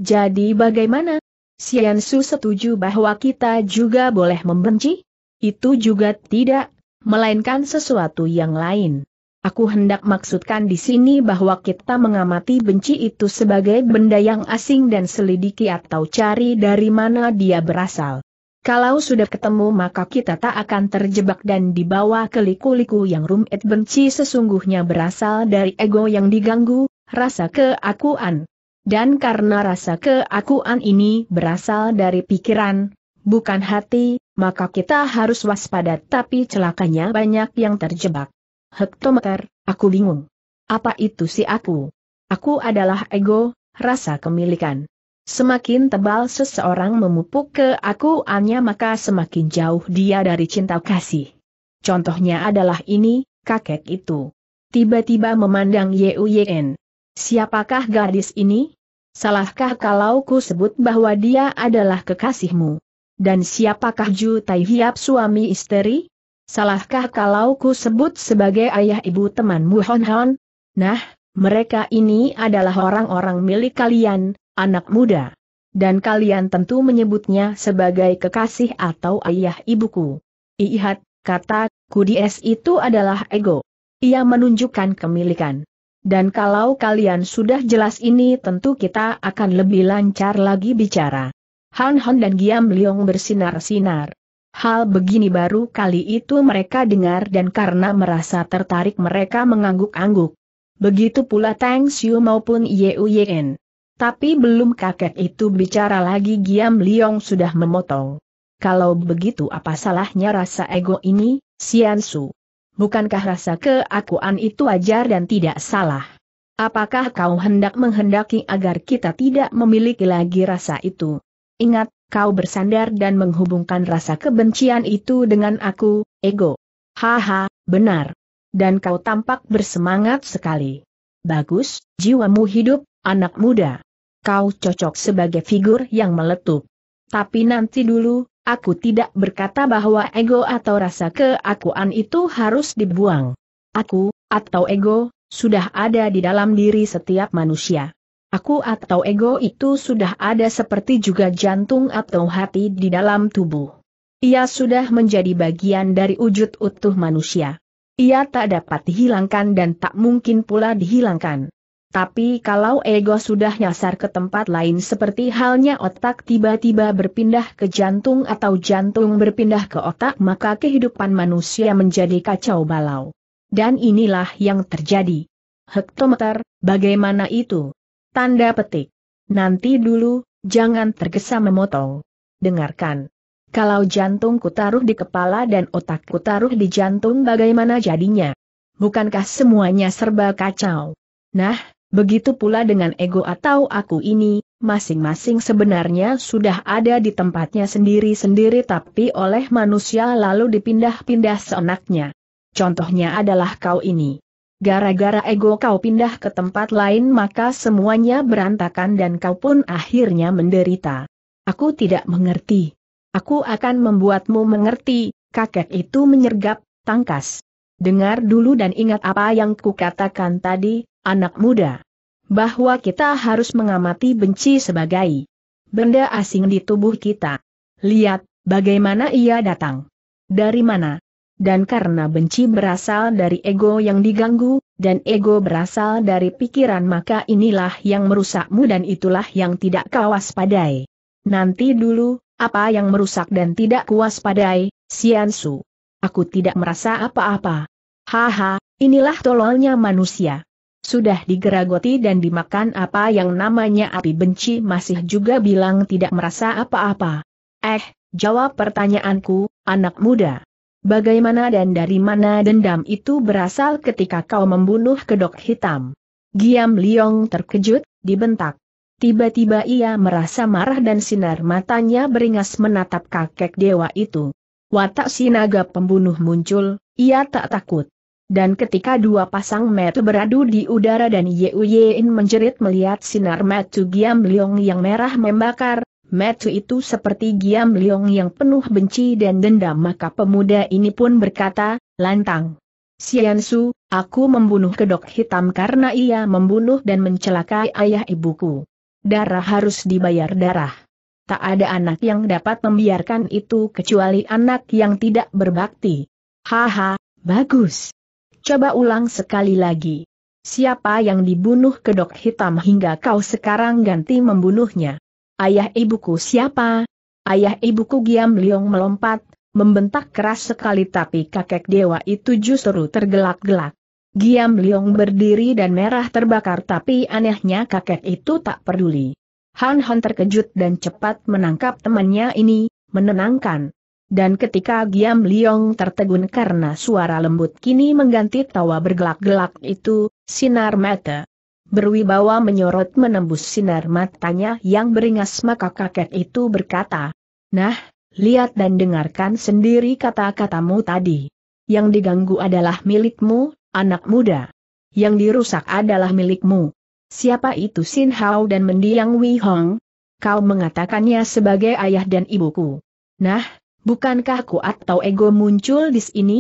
Jadi bagaimana? Sian Su setuju bahwa kita juga boleh membenci? Itu juga tidak, melainkan sesuatu yang lain. Aku hendak maksudkan di sini bahwa kita mengamati benci itu sebagai benda yang asing dan selidiki atau cari dari mana dia berasal. Kalau sudah ketemu maka kita tak akan terjebak dan dibawa ke liku-liku yang rumit benci sesungguhnya berasal dari ego yang diganggu, rasa keakuan. Dan karena rasa keakuan ini berasal dari pikiran, bukan hati, maka kita harus waspada tapi celakanya banyak yang terjebak hektometer, aku bingung. Apa itu si aku? Aku adalah ego, rasa kemilikan. Semakin tebal seseorang memupuk ke keakuannya maka semakin jauh dia dari cinta kasih. Contohnya adalah ini, kakek itu. Tiba-tiba memandang Yuyen. Siapakah gadis ini? Salahkah kalau ku sebut bahwa dia adalah kekasihmu? Dan siapakah Ju Tai Hiap suami istri? Salahkah kalau ku sebut sebagai ayah ibu temanmu Hon Hon? Nah, mereka ini adalah orang-orang milik kalian, anak muda. Dan kalian tentu menyebutnya sebagai kekasih atau ayah ibuku. Ihat, kata, kudies itu adalah ego. Ia menunjukkan kemilikan. Dan kalau kalian sudah jelas ini tentu kita akan lebih lancar lagi bicara. Han Han dan Giam Liong bersinar-sinar. Hal begini baru kali itu mereka dengar dan karena merasa tertarik mereka mengangguk-angguk. Begitu pula Tang Xiu maupun Ye Yen. Tapi belum kakek itu bicara lagi Giam Liong sudah memotong. Kalau begitu apa salahnya rasa ego ini, Sian Su? Bukankah rasa keakuan itu wajar dan tidak salah? Apakah kau hendak menghendaki agar kita tidak memiliki lagi rasa itu? Ingat, kau bersandar dan menghubungkan rasa kebencian itu dengan aku, ego. Haha, benar. Dan kau tampak bersemangat sekali. Bagus, jiwamu hidup, anak muda. Kau cocok sebagai figur yang meletup. Tapi nanti dulu, aku tidak berkata bahwa ego atau rasa keakuan itu harus dibuang. Aku, atau ego, sudah ada di dalam diri setiap manusia. Aku atau ego itu sudah ada seperti juga jantung atau hati di dalam tubuh. Ia sudah menjadi bagian dari wujud utuh manusia. Ia tak dapat dihilangkan dan tak mungkin pula dihilangkan. Tapi kalau ego sudah nyasar ke tempat lain seperti halnya otak tiba-tiba berpindah ke jantung atau jantung berpindah ke otak maka kehidupan manusia menjadi kacau balau. Dan inilah yang terjadi. Hektometer, bagaimana itu? Tanda petik. Nanti dulu, jangan tergesa memotong. Dengarkan. Kalau jantungku taruh di kepala dan otakku taruh di jantung bagaimana jadinya? Bukankah semuanya serba kacau? Nah, begitu pula dengan ego atau aku ini, masing-masing sebenarnya sudah ada di tempatnya sendiri-sendiri tapi oleh manusia lalu dipindah-pindah seenaknya. Contohnya adalah kau ini. Gara-gara ego kau pindah ke tempat lain maka semuanya berantakan dan kau pun akhirnya menderita. Aku tidak mengerti. Aku akan membuatmu mengerti, kakek itu menyergap, tangkas. Dengar dulu dan ingat apa yang kukatakan tadi, anak muda. Bahwa kita harus mengamati benci sebagai benda asing di tubuh kita. Lihat, bagaimana ia datang. Dari mana? dan karena benci berasal dari ego yang diganggu, dan ego berasal dari pikiran maka inilah yang merusakmu dan itulah yang tidak kawas padai. Nanti dulu, apa yang merusak dan tidak kuas padai, Siansu. Aku tidak merasa apa-apa. Haha, inilah tololnya manusia. Sudah digeragoti dan dimakan apa yang namanya api benci masih juga bilang tidak merasa apa-apa. Eh, jawab pertanyaanku, anak muda bagaimana dan dari mana dendam itu berasal ketika kau membunuh kedok hitam. Giam Liong terkejut, dibentak. Tiba-tiba ia merasa marah dan sinar matanya beringas menatap kakek dewa itu. Watak sinaga pembunuh muncul, ia tak takut. Dan ketika dua pasang metu beradu di udara dan Yeuyein menjerit melihat sinar metu Giam Liong yang merah membakar, Metu itu seperti Giam Liong yang penuh benci dan dendam maka pemuda ini pun berkata, lantang. Siansu, aku membunuh kedok hitam karena ia membunuh dan mencelakai ayah ibuku. Darah harus dibayar darah. Tak ada anak yang dapat membiarkan itu kecuali anak yang tidak berbakti. Haha, bagus. Coba ulang sekali lagi. Siapa yang dibunuh kedok hitam hingga kau sekarang ganti membunuhnya? Ayah ibuku siapa? Ayah ibuku Giam Liong melompat, membentak keras sekali tapi kakek dewa itu justru tergelak-gelak. Giam Liong berdiri dan merah terbakar tapi anehnya kakek itu tak peduli. Han Han terkejut dan cepat menangkap temannya ini, menenangkan. Dan ketika Giam Liong tertegun karena suara lembut kini mengganti tawa bergelak-gelak itu, sinar mata berwibawa menyorot menembus sinar matanya yang beringas maka kakek itu berkata, Nah, lihat dan dengarkan sendiri kata-katamu tadi. Yang diganggu adalah milikmu, anak muda. Yang dirusak adalah milikmu. Siapa itu Sin Hao dan mendiang Wei Hong? Kau mengatakannya sebagai ayah dan ibuku. Nah, bukankah ku atau ego muncul di sini?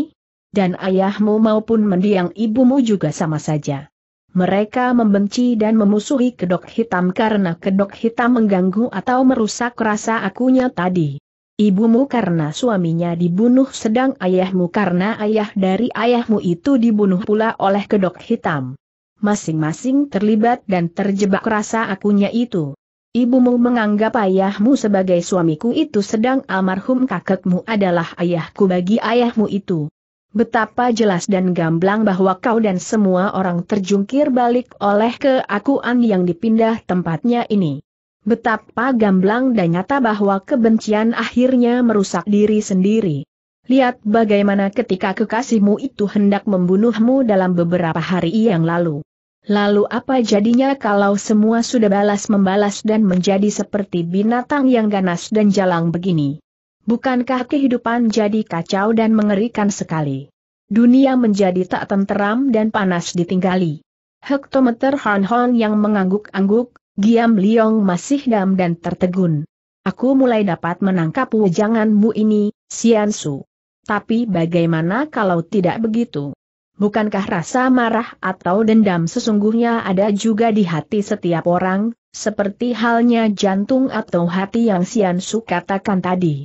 Dan ayahmu maupun mendiang ibumu juga sama saja. Mereka membenci dan memusuhi kedok hitam karena kedok hitam mengganggu atau merusak rasa akunya tadi. Ibumu karena suaminya dibunuh sedang ayahmu karena ayah dari ayahmu itu dibunuh pula oleh kedok hitam. Masing-masing terlibat dan terjebak rasa akunya itu. Ibumu menganggap ayahmu sebagai suamiku itu sedang almarhum kakekmu adalah ayahku bagi ayahmu itu. Betapa jelas dan gamblang bahwa kau dan semua orang terjungkir balik oleh keakuan yang dipindah tempatnya ini. Betapa gamblang dan nyata bahwa kebencian akhirnya merusak diri sendiri. Lihat bagaimana ketika kekasihmu itu hendak membunuhmu dalam beberapa hari yang lalu. Lalu apa jadinya kalau semua sudah balas membalas dan menjadi seperti binatang yang ganas dan jalang begini? Bukankah kehidupan jadi kacau dan mengerikan sekali? Dunia menjadi tak tenteram dan panas ditinggali. Hektometer Hon Hon yang mengangguk-angguk, diam Liong masih dam dan tertegun. Aku mulai dapat menangkap wejanganmu ini, Sian Su. Tapi bagaimana kalau tidak begitu? Bukankah rasa marah atau dendam sesungguhnya ada juga di hati setiap orang, seperti halnya jantung atau hati yang Sian Su katakan tadi?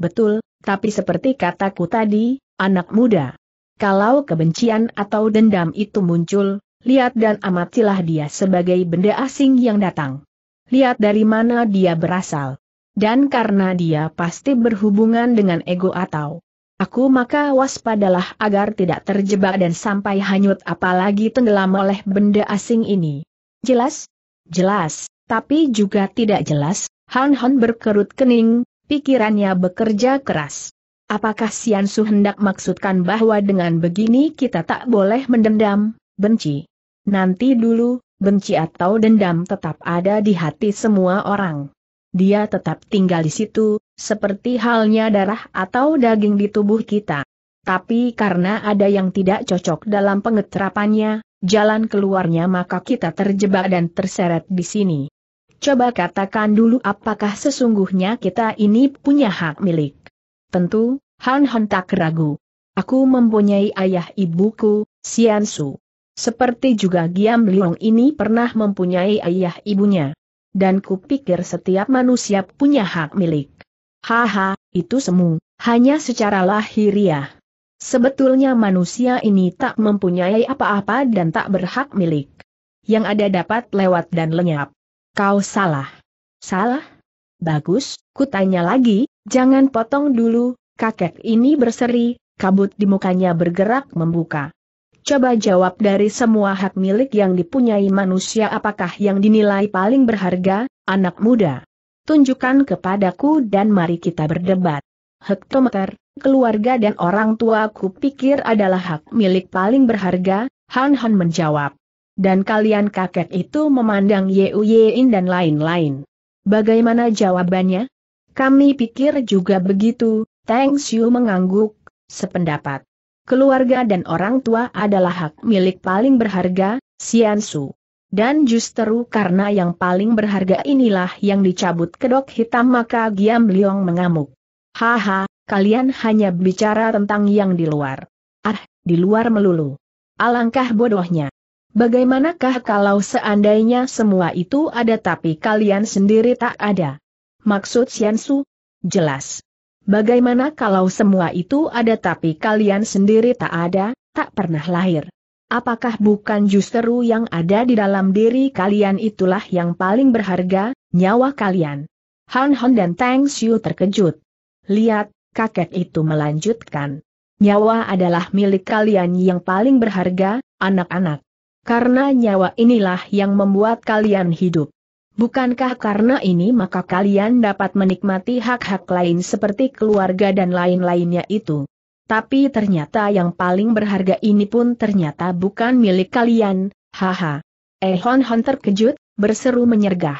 betul, tapi seperti kataku tadi, anak muda. Kalau kebencian atau dendam itu muncul, lihat dan amatilah dia sebagai benda asing yang datang. Lihat dari mana dia berasal. Dan karena dia pasti berhubungan dengan ego atau Aku maka waspadalah agar tidak terjebak dan sampai hanyut apalagi tenggelam oleh benda asing ini. Jelas? Jelas, tapi juga tidak jelas, Han Han berkerut kening, pikirannya bekerja keras. Apakah Sian Su hendak maksudkan bahwa dengan begini kita tak boleh mendendam, benci? Nanti dulu, benci atau dendam tetap ada di hati semua orang. Dia tetap tinggal di situ, seperti halnya darah atau daging di tubuh kita. Tapi karena ada yang tidak cocok dalam pengeterapannya, jalan keluarnya maka kita terjebak dan terseret di sini. Coba katakan dulu apakah sesungguhnya kita ini punya hak milik. Tentu, Han Han tak ragu. Aku mempunyai ayah ibuku, Sian Su. Seperti juga Giam Liong ini pernah mempunyai ayah ibunya. Dan kupikir setiap manusia punya hak milik. Haha, itu semu, hanya secara lahiriah. Sebetulnya manusia ini tak mempunyai apa-apa dan tak berhak milik. Yang ada dapat lewat dan lenyap. Kau salah. Salah? Bagus, kutanya lagi, jangan potong dulu, kakek ini berseri, kabut di mukanya bergerak membuka. Coba jawab dari semua hak milik yang dipunyai manusia apakah yang dinilai paling berharga, anak muda. Tunjukkan kepadaku dan mari kita berdebat. Hektometer, keluarga dan orang tuaku pikir adalah hak milik paling berharga, Han Han menjawab dan kalian kakek itu memandang Yein dan lain-lain. Bagaimana jawabannya? Kami pikir juga begitu, Tang Xiu mengangguk, sependapat. Keluarga dan orang tua adalah hak milik paling berharga, Xian Su. Dan justru karena yang paling berharga inilah yang dicabut kedok hitam maka Giam Liong mengamuk. Haha, kalian hanya bicara tentang yang di luar. Ah, di luar melulu. Alangkah bodohnya. Bagaimanakah kalau seandainya semua itu ada tapi kalian sendiri tak ada? Maksud Xiansu? Jelas. Bagaimana kalau semua itu ada tapi kalian sendiri tak ada, tak pernah lahir? Apakah bukan justru yang ada di dalam diri kalian itulah yang paling berharga, nyawa kalian? Han Han dan Tang Xiu terkejut. Lihat, kakek itu melanjutkan. Nyawa adalah milik kalian yang paling berharga, anak-anak. Karena nyawa inilah yang membuat kalian hidup. Bukankah karena ini maka kalian dapat menikmati hak-hak lain seperti keluarga dan lain-lainnya itu? Tapi ternyata yang paling berharga ini pun ternyata bukan milik kalian, haha. Eh Hon terkejut, berseru menyergah.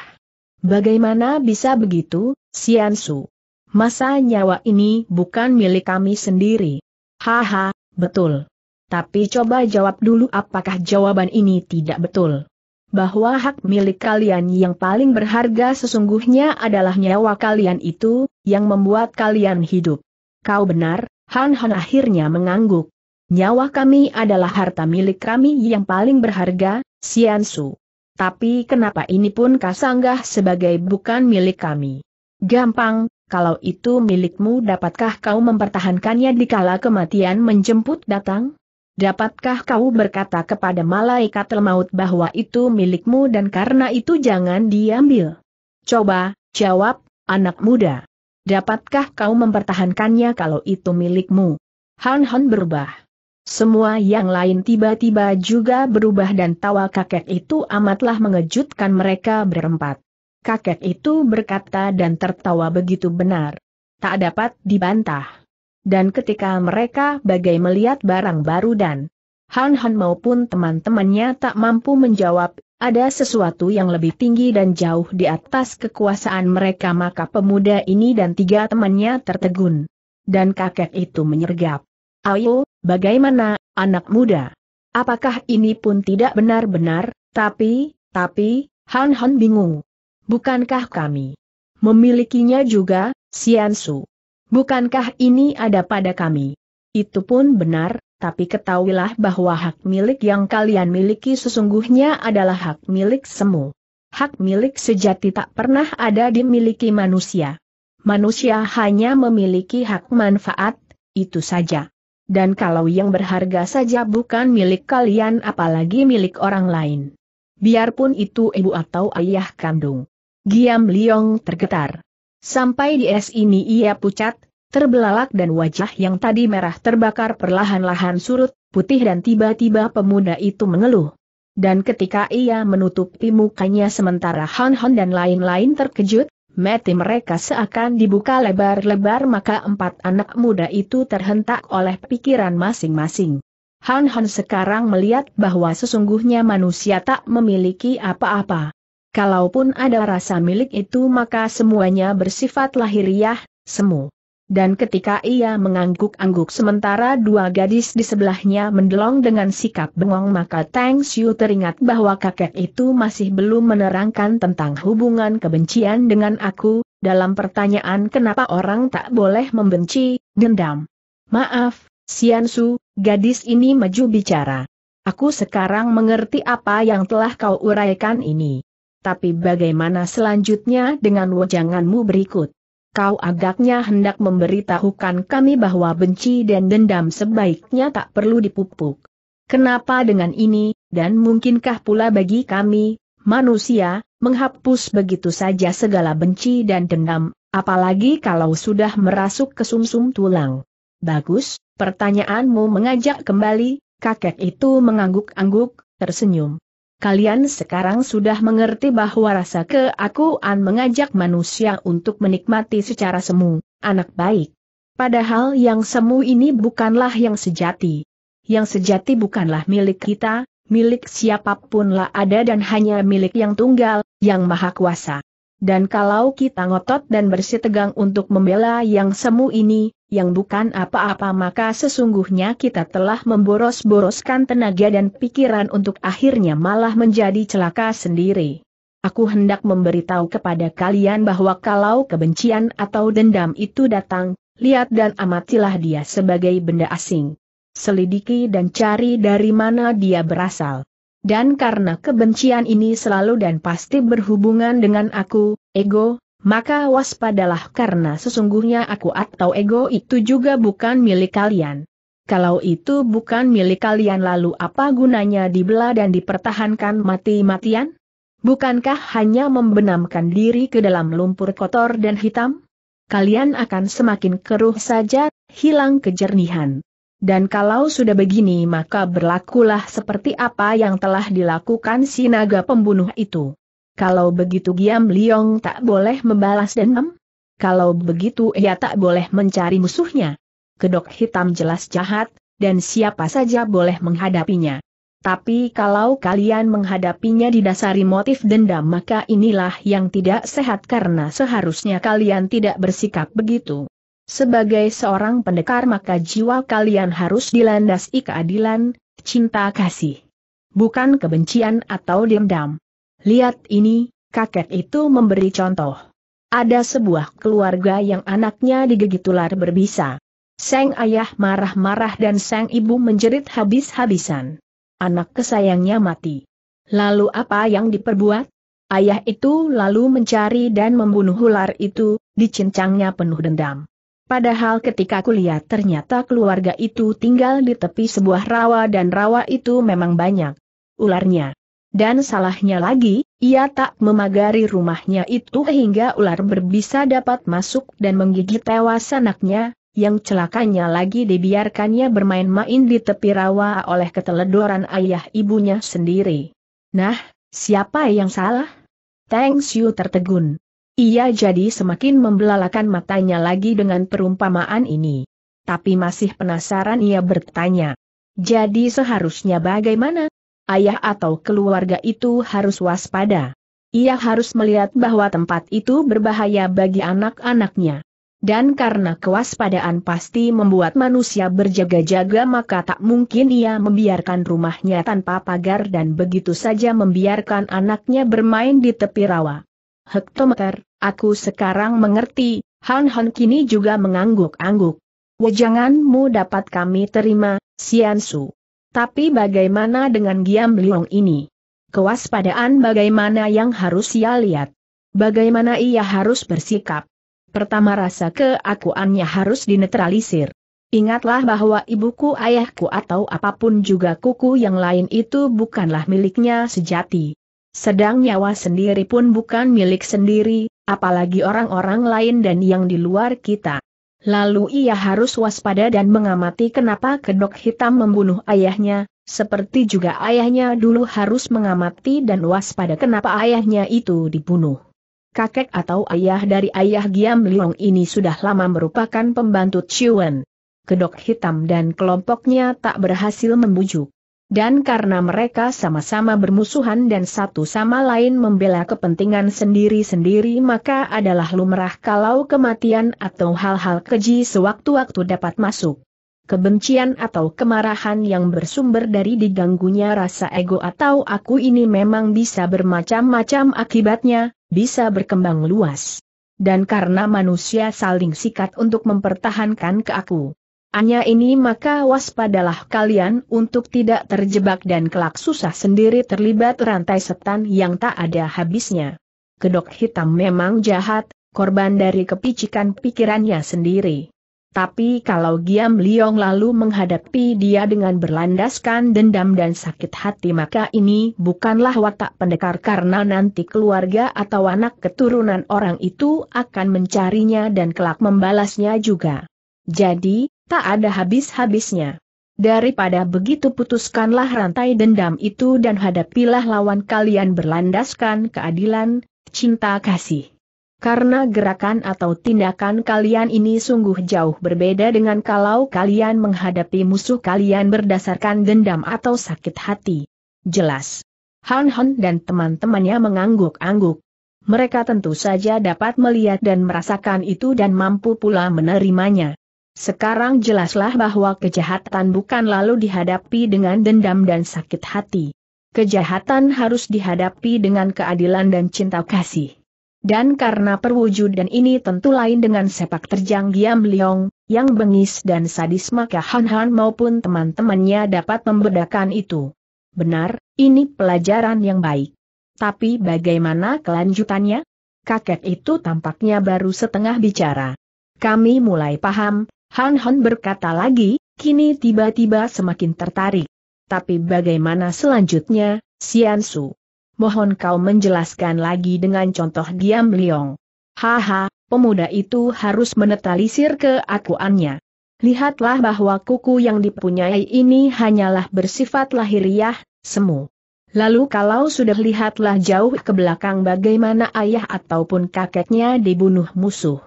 Bagaimana bisa begitu, Sian Su? Masa nyawa ini bukan milik kami sendiri? Haha, betul. Tapi coba jawab dulu apakah jawaban ini tidak betul. Bahwa hak milik kalian yang paling berharga sesungguhnya adalah nyawa kalian itu, yang membuat kalian hidup. Kau benar, Han Han akhirnya mengangguk. Nyawa kami adalah harta milik kami yang paling berharga, Sian Su. Tapi kenapa ini pun kasanggah sebagai bukan milik kami? Gampang, kalau itu milikmu dapatkah kau mempertahankannya dikala kematian menjemput datang? Dapatkah kau berkata kepada malaikat maut bahwa itu milikmu dan karena itu jangan diambil? Coba, jawab, anak muda. Dapatkah kau mempertahankannya kalau itu milikmu? Han Han berubah. Semua yang lain tiba-tiba juga berubah dan tawa kakek itu amatlah mengejutkan mereka berempat. Kakek itu berkata dan tertawa begitu benar. Tak dapat dibantah dan ketika mereka bagai melihat barang baru dan Han Han maupun teman-temannya tak mampu menjawab, ada sesuatu yang lebih tinggi dan jauh di atas kekuasaan mereka maka pemuda ini dan tiga temannya tertegun. Dan kakek itu menyergap. Ayo, bagaimana, anak muda? Apakah ini pun tidak benar-benar, tapi, tapi, Han Han bingung. Bukankah kami memilikinya juga, Sian Su? Bukankah ini ada pada kami? Itu pun benar, tapi ketahuilah bahwa hak milik yang kalian miliki sesungguhnya adalah hak milik semu. Hak milik sejati tak pernah ada dimiliki manusia. Manusia hanya memiliki hak manfaat, itu saja. Dan kalau yang berharga saja bukan milik kalian apalagi milik orang lain. Biarpun itu ibu atau ayah kandung. Giam Liong tergetar. Sampai di es ini ia pucat, terbelalak dan wajah yang tadi merah terbakar perlahan-lahan surut, putih dan tiba-tiba pemuda itu mengeluh. Dan ketika ia menutupi mukanya sementara Han Han dan lain-lain terkejut, mati mereka seakan dibuka lebar-lebar maka empat anak muda itu terhentak oleh pikiran masing-masing. Han Han sekarang melihat bahwa sesungguhnya manusia tak memiliki apa-apa. Kalaupun ada rasa milik itu maka semuanya bersifat lahiriah, semu. Dan ketika ia mengangguk-angguk sementara dua gadis di sebelahnya mendelong dengan sikap bengong maka Tang Xiu teringat bahwa kakek itu masih belum menerangkan tentang hubungan kebencian dengan aku, dalam pertanyaan kenapa orang tak boleh membenci, dendam. Maaf, Xian Su, gadis ini maju bicara. Aku sekarang mengerti apa yang telah kau uraikan ini. Tapi bagaimana selanjutnya dengan wajanganmu berikut? Kau agaknya hendak memberitahukan kami bahwa benci dan dendam sebaiknya tak perlu dipupuk. Kenapa dengan ini, dan mungkinkah pula bagi kami, manusia, menghapus begitu saja segala benci dan dendam, apalagi kalau sudah merasuk ke sumsum -sum tulang? Bagus, pertanyaanmu mengajak kembali, kakek itu mengangguk-angguk, tersenyum. Kalian sekarang sudah mengerti bahwa rasa keakuan mengajak manusia untuk menikmati secara semu, anak baik. Padahal yang semu ini bukanlah yang sejati. Yang sejati bukanlah milik kita, milik siapapunlah ada dan hanya milik yang tunggal, yang maha kuasa. Dan kalau kita ngotot dan bersitegang untuk membela yang semu ini, yang bukan apa-apa maka sesungguhnya kita telah memboros-boroskan tenaga dan pikiran untuk akhirnya malah menjadi celaka sendiri. Aku hendak memberitahu kepada kalian bahwa kalau kebencian atau dendam itu datang, lihat dan amatilah dia sebagai benda asing. Selidiki dan cari dari mana dia berasal. Dan karena kebencian ini selalu dan pasti berhubungan dengan aku, ego, maka waspadalah karena sesungguhnya aku atau ego itu juga bukan milik kalian. Kalau itu bukan milik kalian lalu apa gunanya dibela dan dipertahankan mati-matian? Bukankah hanya membenamkan diri ke dalam lumpur kotor dan hitam? Kalian akan semakin keruh saja, hilang kejernihan. Dan kalau sudah begini maka berlakulah seperti apa yang telah dilakukan si naga pembunuh itu. Kalau begitu Giam Liong tak boleh membalas dendam? Kalau begitu ia tak boleh mencari musuhnya. Kedok hitam jelas jahat, dan siapa saja boleh menghadapinya. Tapi kalau kalian menghadapinya didasari motif dendam maka inilah yang tidak sehat karena seharusnya kalian tidak bersikap begitu. Sebagai seorang pendekar maka jiwa kalian harus dilandasi keadilan, cinta kasih. Bukan kebencian atau dendam. Lihat ini, kakek itu memberi contoh. Ada sebuah keluarga yang anaknya digigit ular berbisa. Sang ayah marah-marah dan sang ibu menjerit habis-habisan. Anak kesayangnya mati. Lalu apa yang diperbuat? Ayah itu lalu mencari dan membunuh ular itu, dicincangnya penuh dendam. Padahal ketika kulihat ternyata keluarga itu tinggal di tepi sebuah rawa dan rawa itu memang banyak ularnya. Dan salahnya lagi, ia tak memagari rumahnya itu hingga ular berbisa dapat masuk dan menggigit tewas anaknya, yang celakanya lagi dibiarkannya bermain-main di tepi rawa oleh keteledoran ayah ibunya sendiri. Nah, siapa yang salah? Thanks you tertegun. Ia jadi semakin membelalakan matanya lagi dengan perumpamaan ini. Tapi masih penasaran ia bertanya. Jadi seharusnya bagaimana? Ayah atau keluarga itu harus waspada. Ia harus melihat bahwa tempat itu berbahaya bagi anak-anaknya. Dan karena kewaspadaan pasti membuat manusia berjaga-jaga maka tak mungkin ia membiarkan rumahnya tanpa pagar dan begitu saja membiarkan anaknya bermain di tepi rawa hektometer, aku sekarang mengerti, Han Han kini juga mengangguk-angguk. Wejanganmu dapat kami terima, Siansu. Tapi bagaimana dengan Giam Liong ini? Kewaspadaan bagaimana yang harus ia lihat? Bagaimana ia harus bersikap? Pertama rasa keakuannya harus dinetralisir. Ingatlah bahwa ibuku ayahku atau apapun juga kuku yang lain itu bukanlah miliknya sejati. Sedang nyawa sendiri pun bukan milik sendiri, apalagi orang-orang lain dan yang di luar kita. Lalu ia harus waspada dan mengamati kenapa kedok hitam membunuh ayahnya, seperti juga ayahnya dulu harus mengamati dan waspada kenapa ayahnya itu dibunuh. Kakek atau ayah dari ayah Giam Liong ini sudah lama merupakan pembantu Ciuen. Kedok hitam dan kelompoknya tak berhasil membujuk. Dan karena mereka sama-sama bermusuhan dan satu sama lain membela kepentingan sendiri-sendiri maka adalah lumrah kalau kematian atau hal-hal keji sewaktu-waktu dapat masuk. Kebencian atau kemarahan yang bersumber dari diganggunya rasa ego atau aku ini memang bisa bermacam-macam akibatnya, bisa berkembang luas. Dan karena manusia saling sikat untuk mempertahankan keaku Anya ini maka waspadalah kalian untuk tidak terjebak dan kelak susah sendiri terlibat rantai setan yang tak ada habisnya. Kedok hitam memang jahat, korban dari kepicikan pikirannya sendiri. Tapi kalau Giam Liong lalu menghadapi dia dengan berlandaskan dendam dan sakit hati maka ini bukanlah watak pendekar karena nanti keluarga atau anak keturunan orang itu akan mencarinya dan kelak membalasnya juga. Jadi, tak ada habis-habisnya. Daripada begitu putuskanlah rantai dendam itu dan hadapilah lawan kalian berlandaskan keadilan, cinta kasih. Karena gerakan atau tindakan kalian ini sungguh jauh berbeda dengan kalau kalian menghadapi musuh kalian berdasarkan dendam atau sakit hati. Jelas. Han Han dan teman-temannya mengangguk-angguk. Mereka tentu saja dapat melihat dan merasakan itu dan mampu pula menerimanya. Sekarang jelaslah bahwa kejahatan bukan lalu dihadapi dengan dendam dan sakit hati. Kejahatan harus dihadapi dengan keadilan dan cinta kasih. Dan karena perwujudan ini tentu lain dengan sepak terjang Giam Leong, yang bengis dan sadis maka Han Han maupun teman-temannya dapat membedakan itu. Benar, ini pelajaran yang baik. Tapi bagaimana kelanjutannya? Kakek itu tampaknya baru setengah bicara. Kami mulai paham, Han Han berkata lagi, kini tiba-tiba semakin tertarik. Tapi bagaimana selanjutnya, Sian Su? Mohon kau menjelaskan lagi dengan contoh diam Liong. Haha, pemuda itu harus menetalisir keakuannya. Lihatlah bahwa kuku yang dipunyai ini hanyalah bersifat lahiriah, semu. Lalu kalau sudah lihatlah jauh ke belakang bagaimana ayah ataupun kakeknya dibunuh musuh.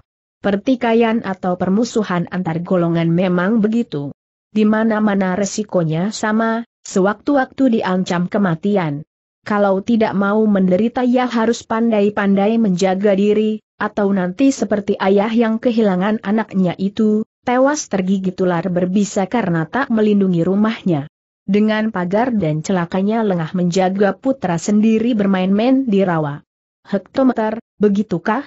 Pertikaian atau permusuhan antar golongan memang begitu. Di mana-mana resikonya sama, sewaktu-waktu diancam kematian. Kalau tidak mau menderita ya harus pandai-pandai menjaga diri, atau nanti seperti ayah yang kehilangan anaknya itu, tewas tergigit ular berbisa karena tak melindungi rumahnya. Dengan pagar dan celakanya lengah menjaga putra sendiri bermain-main di rawa. Hektometer, begitukah?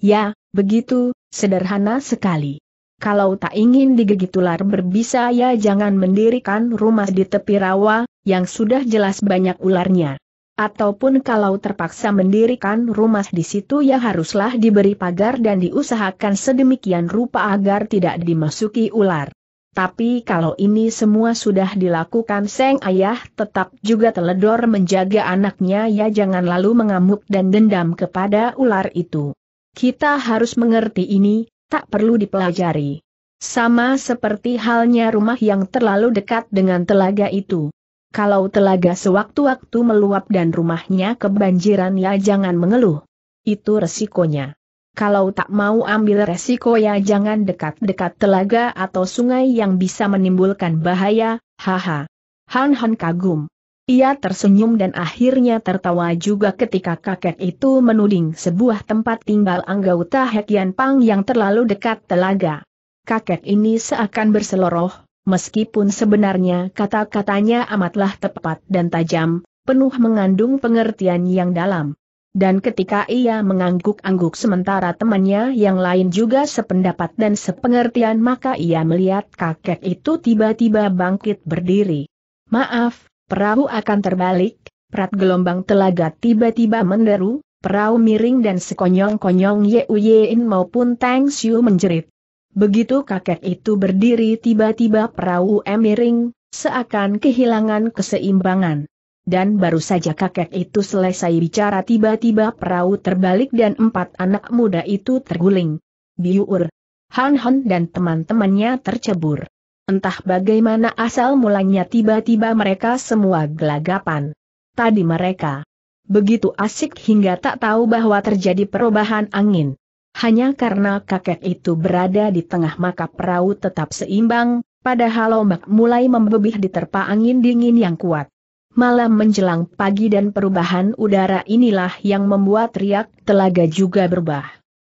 Ya, Begitu, sederhana sekali. Kalau tak ingin digigit ular berbisa ya jangan mendirikan rumah di tepi rawa, yang sudah jelas banyak ularnya. Ataupun kalau terpaksa mendirikan rumah di situ ya haruslah diberi pagar dan diusahakan sedemikian rupa agar tidak dimasuki ular. Tapi kalau ini semua sudah dilakukan Seng Ayah tetap juga teledor menjaga anaknya ya jangan lalu mengamuk dan dendam kepada ular itu. Kita harus mengerti ini, tak perlu dipelajari. Sama seperti halnya rumah yang terlalu dekat dengan telaga itu. Kalau telaga sewaktu-waktu meluap dan rumahnya kebanjiran ya jangan mengeluh. Itu resikonya. Kalau tak mau ambil resiko ya jangan dekat-dekat telaga atau sungai yang bisa menimbulkan bahaya, haha. Han Han kagum. Ia tersenyum dan akhirnya tertawa juga ketika kakek itu menuding sebuah tempat tinggal anggota Hekian Pang yang terlalu dekat telaga. Kakek ini seakan berseloroh, meskipun sebenarnya kata-katanya amatlah tepat dan tajam, penuh mengandung pengertian yang dalam. Dan ketika ia mengangguk-angguk sementara temannya yang lain juga sependapat dan sepengertian maka ia melihat kakek itu tiba-tiba bangkit berdiri. Maaf, Perahu akan terbalik, Prat gelombang telaga tiba-tiba menderu, perahu miring dan sekonyong-konyong Ye Uyein maupun Tang Xiu menjerit. Begitu kakek itu berdiri tiba-tiba perahu emiring, miring, seakan kehilangan keseimbangan. Dan baru saja kakek itu selesai bicara tiba-tiba perahu terbalik dan empat anak muda itu terguling. Biur, Han Han dan teman-temannya tercebur. Entah bagaimana asal mulanya tiba-tiba mereka semua gelagapan. Tadi mereka begitu asik hingga tak tahu bahwa terjadi perubahan angin. Hanya karena kakek itu berada di tengah maka perahu tetap seimbang, padahal ombak mulai membebih diterpa angin dingin yang kuat. Malam menjelang pagi dan perubahan udara inilah yang membuat riak telaga juga berubah.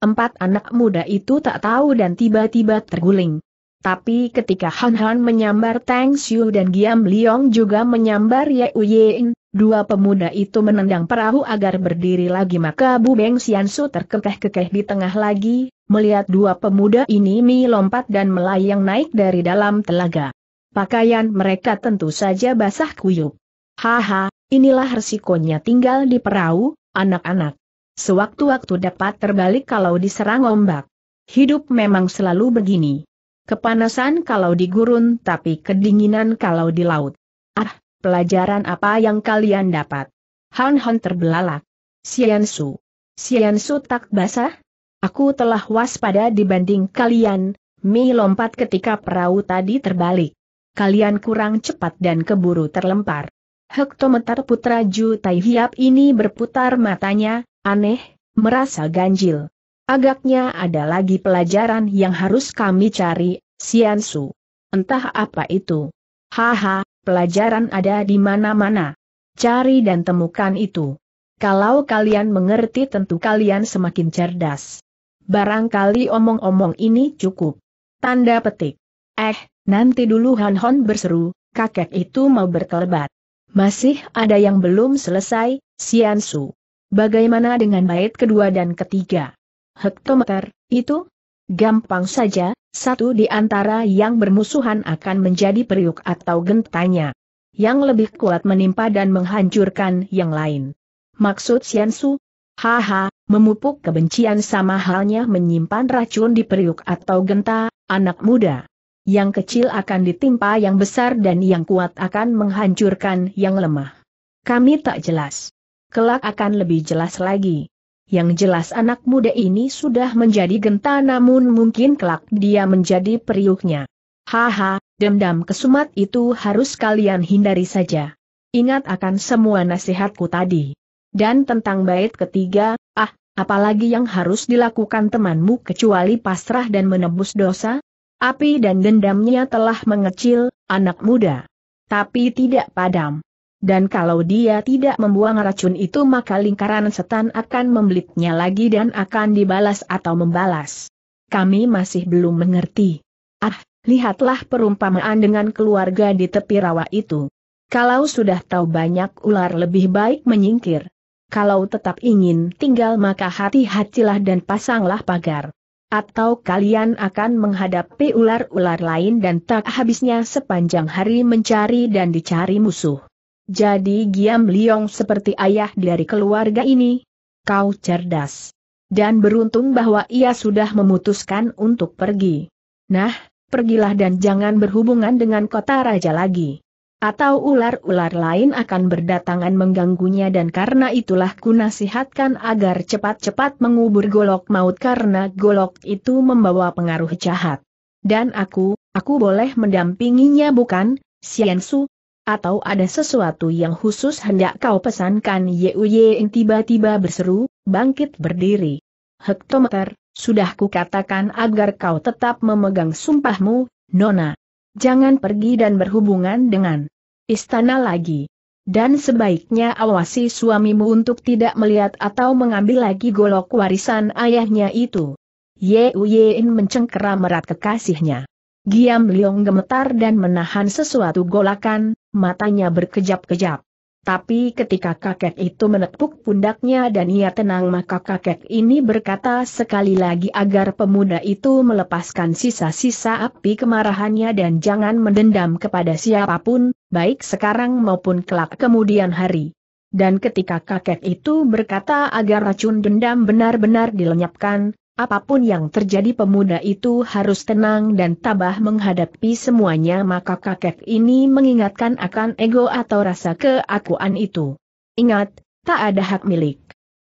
Empat anak muda itu tak tahu dan tiba-tiba terguling. Tapi ketika Han Han menyambar Tang Xiu dan Giam Liong juga menyambar Ye Uyen, dua pemuda itu menendang perahu agar berdiri lagi maka Bu Beng Sian Su terkekeh-kekeh di tengah lagi, melihat dua pemuda ini Mi lompat dan melayang naik dari dalam telaga. Pakaian mereka tentu saja basah kuyup. Haha, inilah resikonya tinggal di perahu, anak-anak. Sewaktu-waktu dapat terbalik kalau diserang ombak. Hidup memang selalu begini. Kepanasan kalau di gurun tapi kedinginan kalau di laut. Ah, pelajaran apa yang kalian dapat? Han Han terbelalak. Sian Su. Sian Su tak basah? Aku telah waspada dibanding kalian, Mi lompat ketika perahu tadi terbalik. Kalian kurang cepat dan keburu terlempar. Hektometer putra Ju Tai Hiap ini berputar matanya, aneh, merasa ganjil. Agaknya ada lagi pelajaran yang harus kami cari, Sian Su. Entah apa itu. Haha, pelajaran ada di mana-mana. Cari dan temukan itu. Kalau kalian mengerti tentu kalian semakin cerdas. Barangkali omong-omong ini cukup. Tanda petik. Eh, nanti dulu Han Hon berseru, kakek itu mau berkelebat. Masih ada yang belum selesai, Sian Su. Bagaimana dengan bait kedua dan ketiga? hektometer, itu? Gampang saja, satu di antara yang bermusuhan akan menjadi periuk atau gentanya. Yang lebih kuat menimpa dan menghancurkan yang lain. Maksud Siansu? Haha, memupuk kebencian sama halnya menyimpan racun di periuk atau genta, anak muda. Yang kecil akan ditimpa yang besar dan yang kuat akan menghancurkan yang lemah. Kami tak jelas. Kelak akan lebih jelas lagi. Yang jelas anak muda ini sudah menjadi genta namun mungkin kelak dia menjadi periuknya. Haha, dendam kesumat itu harus kalian hindari saja. Ingat akan semua nasihatku tadi. Dan tentang bait ketiga, ah, apalagi yang harus dilakukan temanmu kecuali pasrah dan menebus dosa? Api dan dendamnya telah mengecil, anak muda. Tapi tidak padam dan kalau dia tidak membuang racun itu maka lingkaran setan akan membelitnya lagi dan akan dibalas atau membalas. Kami masih belum mengerti. Ah, lihatlah perumpamaan dengan keluarga di tepi rawa itu. Kalau sudah tahu banyak ular lebih baik menyingkir. Kalau tetap ingin tinggal maka hati-hatilah dan pasanglah pagar. Atau kalian akan menghadapi ular-ular lain dan tak habisnya sepanjang hari mencari dan dicari musuh. Jadi Giam Liong seperti ayah dari keluarga ini. Kau cerdas. Dan beruntung bahwa ia sudah memutuskan untuk pergi. Nah, pergilah dan jangan berhubungan dengan kota raja lagi. Atau ular-ular lain akan berdatangan mengganggunya dan karena itulah ku nasihatkan agar cepat-cepat mengubur golok maut karena golok itu membawa pengaruh jahat. Dan aku, aku boleh mendampinginya bukan, Su? atau ada sesuatu yang khusus hendak kau pesankan Yuyin tiba-tiba berseru, bangkit berdiri. Hektometer, sudah kukatakan agar kau tetap memegang sumpahmu, Nona. Jangan pergi dan berhubungan dengan istana lagi. Dan sebaiknya awasi suamimu untuk tidak melihat atau mengambil lagi golok warisan ayahnya itu. Ye Yuyin mencengkeram erat kekasihnya. Giam Liong gemetar dan menahan sesuatu golakan, matanya berkejap-kejap. Tapi ketika kakek itu menepuk pundaknya dan ia tenang maka kakek ini berkata sekali lagi agar pemuda itu melepaskan sisa-sisa api kemarahannya dan jangan mendendam kepada siapapun, baik sekarang maupun kelak kemudian hari. Dan ketika kakek itu berkata agar racun dendam benar-benar dilenyapkan, Apapun yang terjadi pemuda itu harus tenang dan tabah menghadapi semuanya maka kakek ini mengingatkan akan ego atau rasa keakuan itu. Ingat, tak ada hak milik.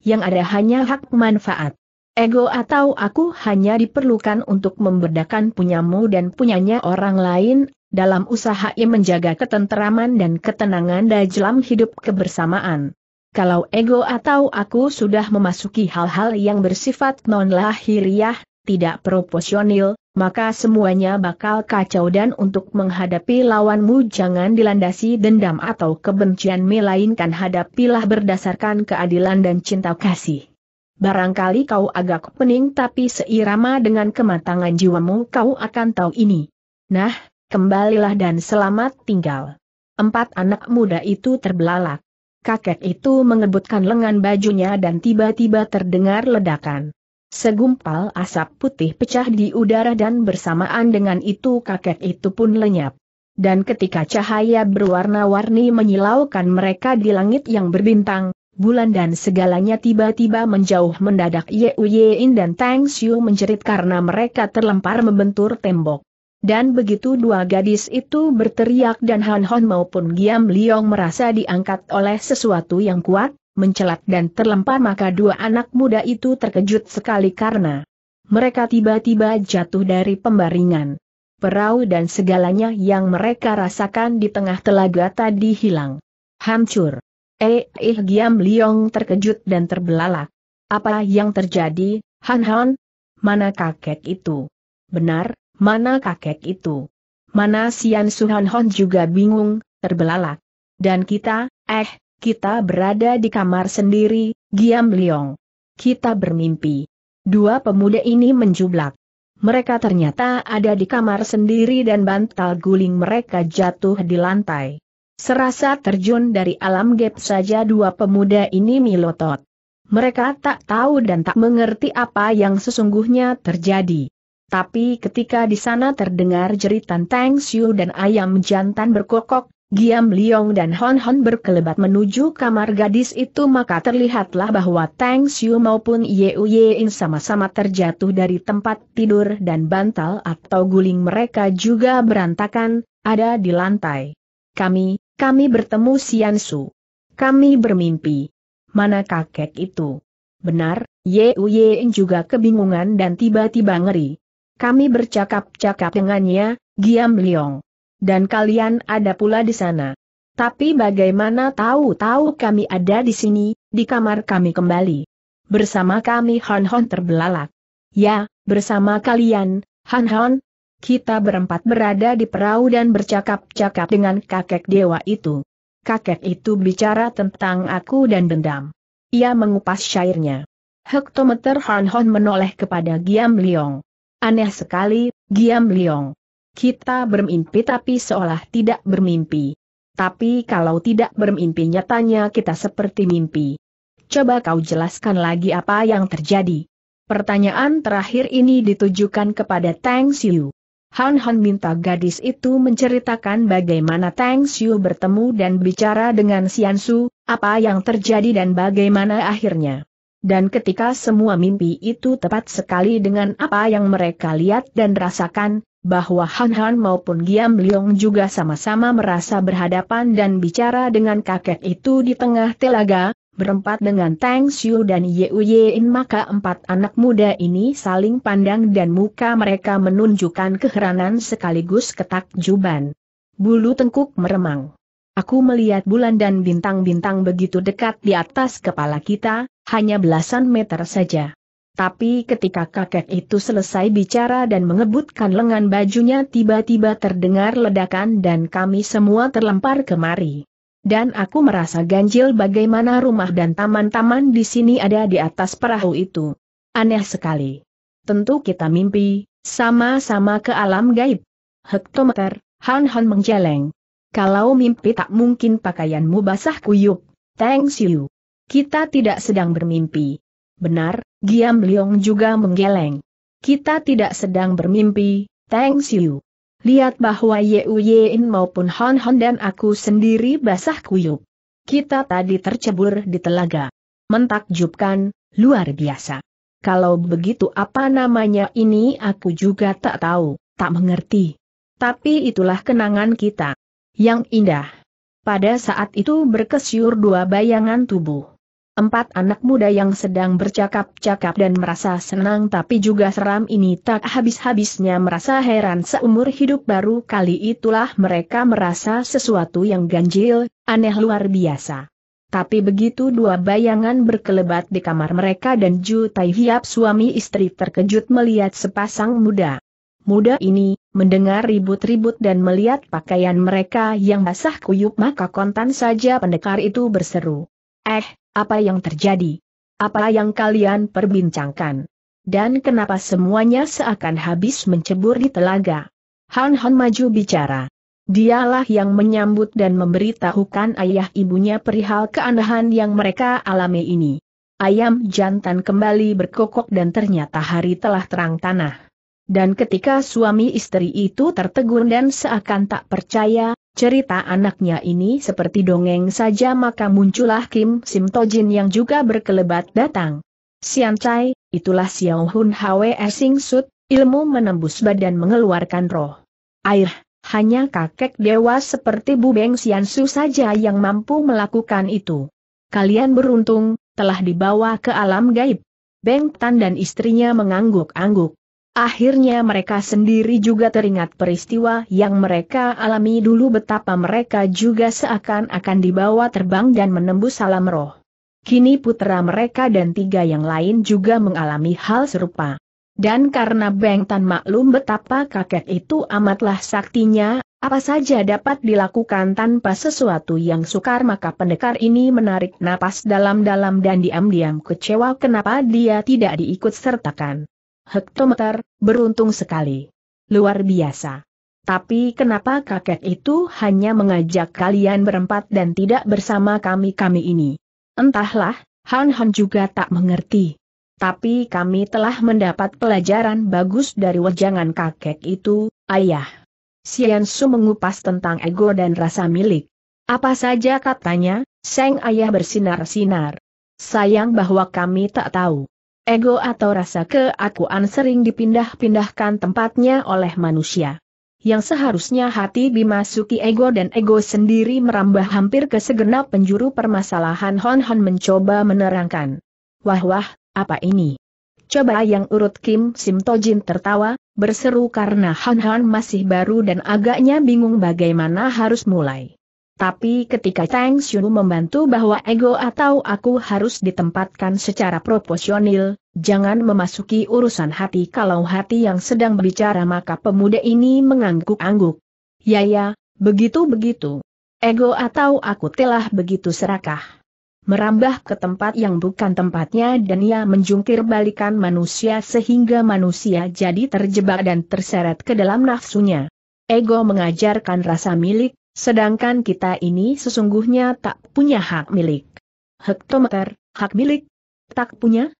Yang ada hanya hak manfaat. Ego atau aku hanya diperlukan untuk membedakan punyamu dan punyanya orang lain, dalam usaha ia menjaga ketenteraman dan ketenangan dalam hidup kebersamaan kalau ego atau aku sudah memasuki hal-hal yang bersifat non-lahiriah, tidak proporsional, maka semuanya bakal kacau dan untuk menghadapi lawanmu jangan dilandasi dendam atau kebencian melainkan hadapilah berdasarkan keadilan dan cinta kasih. Barangkali kau agak pening tapi seirama dengan kematangan jiwamu kau akan tahu ini. Nah, kembalilah dan selamat tinggal. Empat anak muda itu terbelalak kakek itu mengebutkan lengan bajunya dan tiba-tiba terdengar ledakan. Segumpal asap putih pecah di udara dan bersamaan dengan itu kakek itu pun lenyap. Dan ketika cahaya berwarna-warni menyilaukan mereka di langit yang berbintang, bulan dan segalanya tiba-tiba menjauh mendadak Ye Uyein dan Tang Xiu menjerit karena mereka terlempar membentur tembok. Dan begitu dua gadis itu berteriak dan Han Hon maupun Giam Liong merasa diangkat oleh sesuatu yang kuat, mencelat dan terlempar maka dua anak muda itu terkejut sekali karena mereka tiba-tiba jatuh dari pembaringan. Perahu dan segalanya yang mereka rasakan di tengah telaga tadi hilang. Hancur. Eh, eh Giam Liong terkejut dan terbelalak. Apa yang terjadi, Han Han? Mana kakek itu? Benar, Mana kakek itu? Mana Sian Suhan Hon juga bingung, terbelalak. Dan kita, eh, kita berada di kamar sendiri, Giam Liong. Kita bermimpi. Dua pemuda ini menjublak. Mereka ternyata ada di kamar sendiri dan bantal guling mereka jatuh di lantai. Serasa terjun dari alam gap saja dua pemuda ini milotot. Mereka tak tahu dan tak mengerti apa yang sesungguhnya terjadi. Tapi ketika di sana terdengar jeritan Tang Xiu dan ayam jantan berkokok, Giam Liong dan Hon Hon berkelebat menuju kamar gadis itu maka terlihatlah bahwa Tang Xiu maupun Ye Yein sama-sama terjatuh dari tempat tidur dan bantal atau guling mereka juga berantakan, ada di lantai. Kami, kami bertemu Sian Su. Kami bermimpi. Mana kakek itu? Benar, Ye Yein juga kebingungan dan tiba-tiba ngeri. Kami bercakap-cakap dengannya, Giam Liong. Dan kalian ada pula di sana. Tapi bagaimana tahu-tahu kami ada di sini, di kamar kami kembali. Bersama kami Han Hon terbelalak. Ya, bersama kalian, Han Hon. Kita berempat berada di perahu dan bercakap-cakap dengan kakek dewa itu. Kakek itu bicara tentang aku dan dendam. Ia mengupas syairnya. Hektometer Han Hon menoleh kepada Giam Liong. Aneh sekali, Giam Liong. Kita bermimpi tapi seolah tidak bermimpi. Tapi kalau tidak bermimpi nyatanya kita seperti mimpi. Coba kau jelaskan lagi apa yang terjadi. Pertanyaan terakhir ini ditujukan kepada Tang Xiu. Han Han minta gadis itu menceritakan bagaimana Tang Xiu bertemu dan bicara dengan Xian Su, apa yang terjadi dan bagaimana akhirnya. Dan ketika semua mimpi itu tepat sekali dengan apa yang mereka lihat dan rasakan, bahwa Han Han maupun Giam Leong juga sama-sama merasa berhadapan dan bicara dengan kakek itu di tengah telaga, berempat dengan Tang Xiu dan Ye Uyein maka empat anak muda ini saling pandang dan muka mereka menunjukkan keheranan sekaligus ketakjuban. Bulu tengkuk meremang. Aku melihat bulan dan bintang-bintang begitu dekat di atas kepala kita, hanya belasan meter saja. Tapi ketika kakek itu selesai bicara dan mengebutkan lengan bajunya tiba-tiba terdengar ledakan dan kami semua terlempar kemari. Dan aku merasa ganjil bagaimana rumah dan taman-taman di sini ada di atas perahu itu. Aneh sekali. Tentu kita mimpi, sama-sama ke alam gaib. Hektometer, Han Han menggeleng. Kalau mimpi tak mungkin pakaianmu basah kuyup, thanks you. Kita tidak sedang bermimpi. Benar, Giam Liong juga menggeleng. Kita tidak sedang bermimpi, Tang Xiu. Lihat bahwa Ye Yein maupun Hon Hon dan aku sendiri basah kuyup. Kita tadi tercebur di telaga. Mentakjubkan, luar biasa. Kalau begitu apa namanya ini aku juga tak tahu, tak mengerti. Tapi itulah kenangan kita. Yang indah. Pada saat itu berkesyur dua bayangan tubuh. Empat anak muda yang sedang bercakap-cakap dan merasa senang tapi juga seram ini tak habis-habisnya merasa heran seumur hidup baru kali itulah mereka merasa sesuatu yang ganjil, aneh luar biasa. Tapi begitu dua bayangan berkelebat di kamar mereka dan Ju Tai Hiap suami istri terkejut melihat sepasang muda. Muda ini, mendengar ribut-ribut dan melihat pakaian mereka yang basah kuyup maka kontan saja pendekar itu berseru. Eh, apa yang terjadi? Apa yang kalian perbincangkan? Dan kenapa semuanya seakan habis mencebur di telaga? Han Han maju bicara. Dialah yang menyambut dan memberitahukan ayah ibunya perihal keanehan yang mereka alami ini. Ayam jantan kembali berkokok dan ternyata hari telah terang tanah. Dan ketika suami istri itu tertegun dan seakan tak percaya, Cerita anaknya ini seperti dongeng saja maka muncullah Kim Sim Tojin yang juga berkelebat datang. Sian Chai, itulah Xiao Hun Hwe Sing Sut, ilmu menembus badan mengeluarkan roh. Air, hanya kakek dewa seperti Bu Beng Sian Su saja yang mampu melakukan itu. Kalian beruntung, telah dibawa ke alam gaib. Beng Tan dan istrinya mengangguk-angguk. Akhirnya mereka sendiri juga teringat peristiwa yang mereka alami dulu betapa mereka juga seakan-akan dibawa terbang dan menembus alam roh. Kini putra mereka dan tiga yang lain juga mengalami hal serupa. Dan karena Beng Tan maklum betapa kakek itu amatlah saktinya, apa saja dapat dilakukan tanpa sesuatu yang sukar maka pendekar ini menarik napas dalam-dalam dan diam-diam kecewa kenapa dia tidak diikut sertakan hektometer, beruntung sekali. Luar biasa. Tapi kenapa kakek itu hanya mengajak kalian berempat dan tidak bersama kami-kami ini? Entahlah, Han Han juga tak mengerti. Tapi kami telah mendapat pelajaran bagus dari wajangan kakek itu, ayah. Sian Su mengupas tentang ego dan rasa milik. Apa saja katanya, Seng ayah bersinar-sinar. Sayang bahwa kami tak tahu ego atau rasa keakuan sering dipindah-pindahkan tempatnya oleh manusia. Yang seharusnya hati dimasuki ego dan ego sendiri merambah hampir ke segenap penjuru permasalahan Hon Hon mencoba menerangkan. Wah wah, apa ini? Coba yang urut Kim Sim Tojin tertawa, berseru karena Hon-Hon masih baru dan agaknya bingung bagaimana harus mulai. Tapi ketika Tang Xiu membantu bahwa ego atau aku harus ditempatkan secara proporsional, Jangan memasuki urusan hati kalau hati yang sedang berbicara maka pemuda ini mengangguk-angguk. Ya ya, begitu-begitu. Ego atau aku telah begitu serakah. Merambah ke tempat yang bukan tempatnya dan ia menjungkir balikan manusia sehingga manusia jadi terjebak dan terseret ke dalam nafsunya. Ego mengajarkan rasa milik, sedangkan kita ini sesungguhnya tak punya hak milik. Hektometer, hak milik? Tak punya?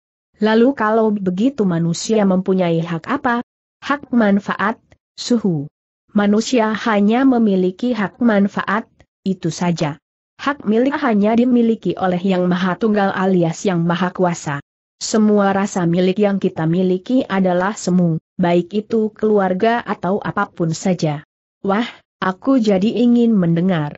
Lalu kalau begitu manusia mempunyai hak apa? Hak manfaat, suhu. Manusia hanya memiliki hak manfaat, itu saja. Hak milik hanya dimiliki oleh Yang Maha Tunggal alias Yang Maha Kuasa. Semua rasa milik yang kita miliki adalah semu, baik itu keluarga atau apapun saja. Wah, aku jadi ingin mendengar.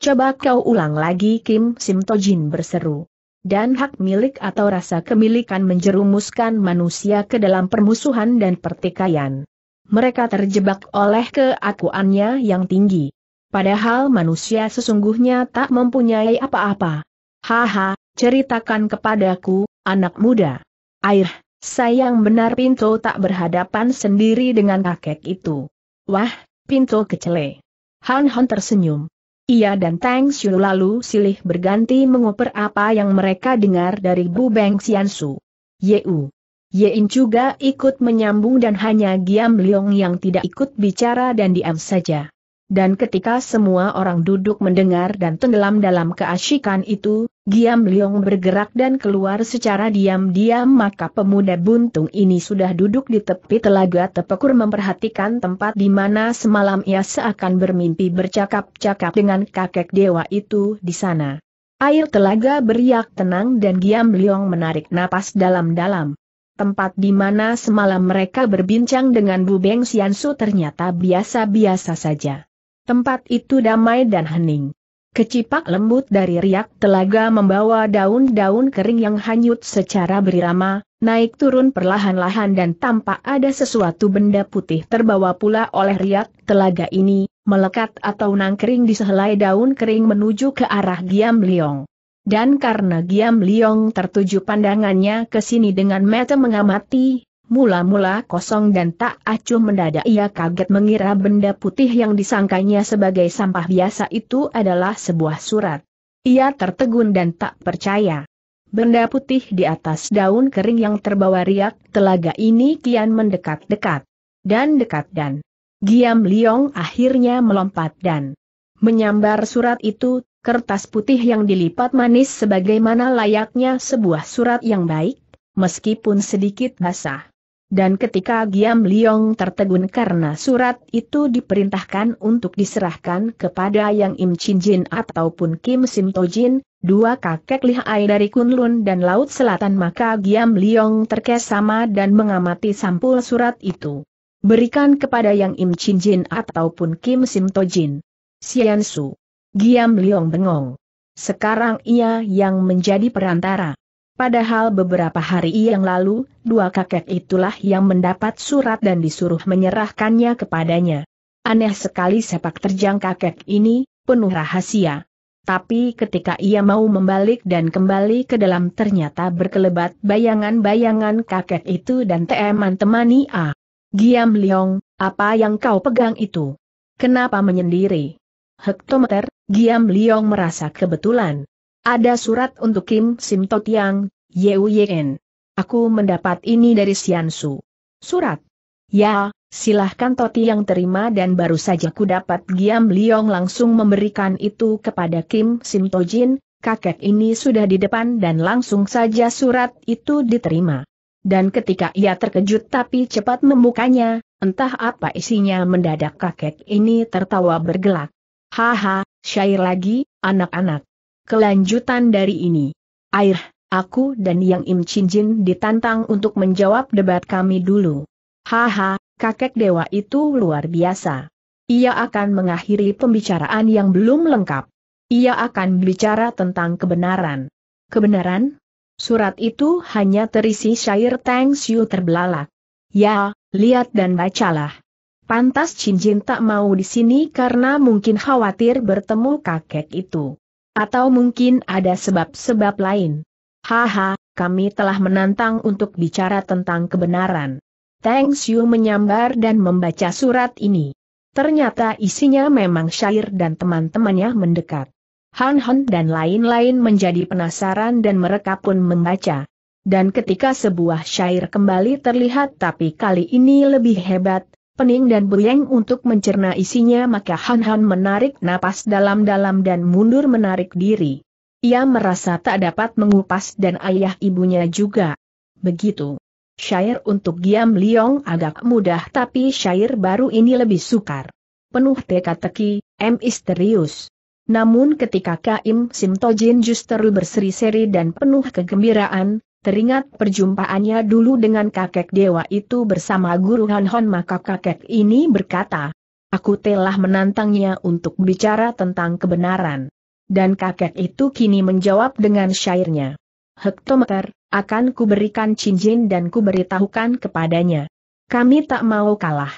Coba kau ulang lagi Kim Simtojin berseru dan hak milik atau rasa kemilikan menjerumuskan manusia ke dalam permusuhan dan pertikaian. Mereka terjebak oleh keakuannya yang tinggi. Padahal manusia sesungguhnya tak mempunyai apa-apa. Haha, ceritakan kepadaku, anak muda. Air, sayang benar Pinto tak berhadapan sendiri dengan kakek itu. Wah, Pinto kecele. Han Han tersenyum. Ia dan Tang Xiu lalu silih berganti mengoper apa yang mereka dengar dari Bu Beng Xiansu. Yeu. Yein juga ikut menyambung dan hanya Giam Liong yang tidak ikut bicara dan diam saja dan ketika semua orang duduk mendengar dan tenggelam dalam keasyikan itu, Giam Liong bergerak dan keluar secara diam-diam maka pemuda buntung ini sudah duduk di tepi telaga tepekur memperhatikan tempat di mana semalam ia seakan bermimpi bercakap-cakap dengan kakek dewa itu di sana. Air telaga beriak tenang dan Giam Liong menarik napas dalam-dalam tempat di mana semalam mereka berbincang dengan Bu Beng Su ternyata biasa-biasa saja. Tempat itu damai dan hening. Kecipak lembut dari riak telaga membawa daun-daun kering yang hanyut secara berirama, naik turun perlahan-lahan dan tampak ada sesuatu benda putih terbawa pula oleh riak telaga ini, melekat atau nangkering di sehelai daun kering menuju ke arah Giam Liong. Dan karena Giam Liong tertuju pandangannya ke sini dengan mata mengamati, Mula-mula kosong dan tak acuh mendadak ia kaget mengira benda putih yang disangkanya sebagai sampah biasa itu adalah sebuah surat. Ia tertegun dan tak percaya. Benda putih di atas daun kering yang terbawa riak, telaga ini kian mendekat-dekat. Dan dekat dan. Giam Liong akhirnya melompat dan menyambar surat itu, kertas putih yang dilipat manis sebagaimana layaknya sebuah surat yang baik, meskipun sedikit basah. Dan ketika Giam Liong tertegun karena surat itu diperintahkan untuk diserahkan kepada Yang Im Chin Jin ataupun Kim Sim To Jin, dua kakek lihai dari Kunlun dan Laut Selatan maka Giam Liong terkesama dan mengamati sampul surat itu. Berikan kepada Yang Im Chin Jin ataupun Kim Sim To Jin. Sian Su. Giam Liong bengong. Sekarang ia yang menjadi perantara. Padahal beberapa hari yang lalu, dua kakek itulah yang mendapat surat dan disuruh menyerahkannya kepadanya. Aneh sekali sepak terjang kakek ini, penuh rahasia. Tapi ketika ia mau membalik dan kembali ke dalam ternyata berkelebat bayangan-bayangan kakek itu dan teman temani A. Giam Leong, apa yang kau pegang itu? Kenapa menyendiri? Hektometer, Giam Leong merasa kebetulan. Ada surat untuk Kim Sim Totiang, Yeu Yen. Aku mendapat ini dari Siansu. Surat. Ya, silahkan Toti yang terima dan baru saja ku dapat Giam Liong langsung memberikan itu kepada Kim Sim Tojin, kakek ini sudah di depan dan langsung saja surat itu diterima. Dan ketika ia terkejut tapi cepat membukanya, entah apa isinya mendadak kakek ini tertawa bergelak. Haha, syair lagi, anak-anak. Kelanjutan dari ini. Air, aku dan Yang Im Chin Jin ditantang untuk menjawab debat kami dulu. Haha, kakek dewa itu luar biasa. Ia akan mengakhiri pembicaraan yang belum lengkap. Ia akan bicara tentang kebenaran. Kebenaran? Surat itu hanya terisi syair Tang Xiu terbelalak. Ya, lihat dan bacalah. Pantas Chin Jin tak mau di sini karena mungkin khawatir bertemu kakek itu. Atau mungkin ada sebab-sebab lain. Haha, kami telah menantang untuk bicara tentang kebenaran. Teng Xiu menyambar dan membaca surat ini. Ternyata isinya memang syair dan teman-temannya mendekat. Han Han dan lain-lain menjadi penasaran dan mereka pun membaca. Dan ketika sebuah syair kembali terlihat tapi kali ini lebih hebat, pening dan buyeng untuk mencerna isinya maka Han Han menarik napas dalam-dalam dan mundur menarik diri. Ia merasa tak dapat mengupas dan ayah ibunya juga. Begitu. Syair untuk Giam Liong agak mudah tapi syair baru ini lebih sukar. Penuh teka-teki, misterius. Namun ketika Kaim Simtojin justru berseri-seri dan penuh kegembiraan, Teringat perjumpaannya dulu dengan kakek dewa itu bersama guru Han maka kakek ini berkata, Aku telah menantangnya untuk bicara tentang kebenaran. Dan kakek itu kini menjawab dengan syairnya. Hektometer, akan kuberikan cincin dan kuberitahukan kepadanya. Kami tak mau kalah.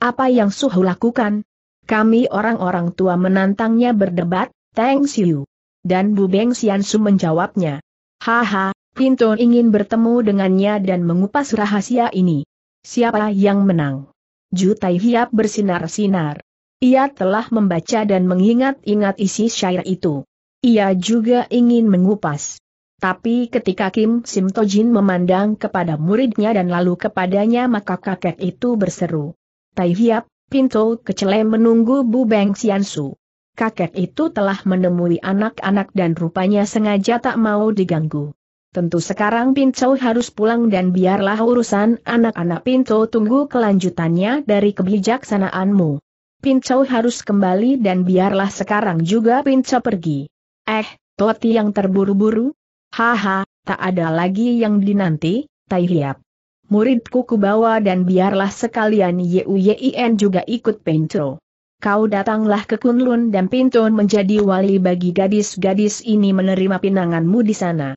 Apa yang Suhu lakukan? Kami orang-orang tua menantangnya berdebat, Teng Siu. Dan Bu Beng Xiansu menjawabnya. Haha, Pinton ingin bertemu dengannya dan mengupas rahasia ini. Siapa yang menang? Jutai Hiap bersinar-sinar. Ia telah membaca dan mengingat-ingat isi syair itu. Ia juga ingin mengupas. Tapi ketika Kim Sim Tojin memandang kepada muridnya dan lalu kepadanya maka kakek itu berseru. Tai Hiap, Pinto kecele menunggu Bu Beng Xiansu. Kakek itu telah menemui anak-anak dan rupanya sengaja tak mau diganggu. Tentu sekarang Pinto harus pulang dan biarlah urusan anak-anak Pinto tunggu kelanjutannya dari kebijaksanaanmu. Pinto harus kembali dan biarlah sekarang juga Pinto pergi. Eh, Toti yang terburu-buru? Haha, tak ada lagi yang dinanti, Tai Hiap. Muridku kubawa dan biarlah sekalian Yuyin juga ikut Pinto. Kau datanglah ke Kunlun dan Pinto menjadi wali bagi gadis-gadis ini menerima pinanganmu di sana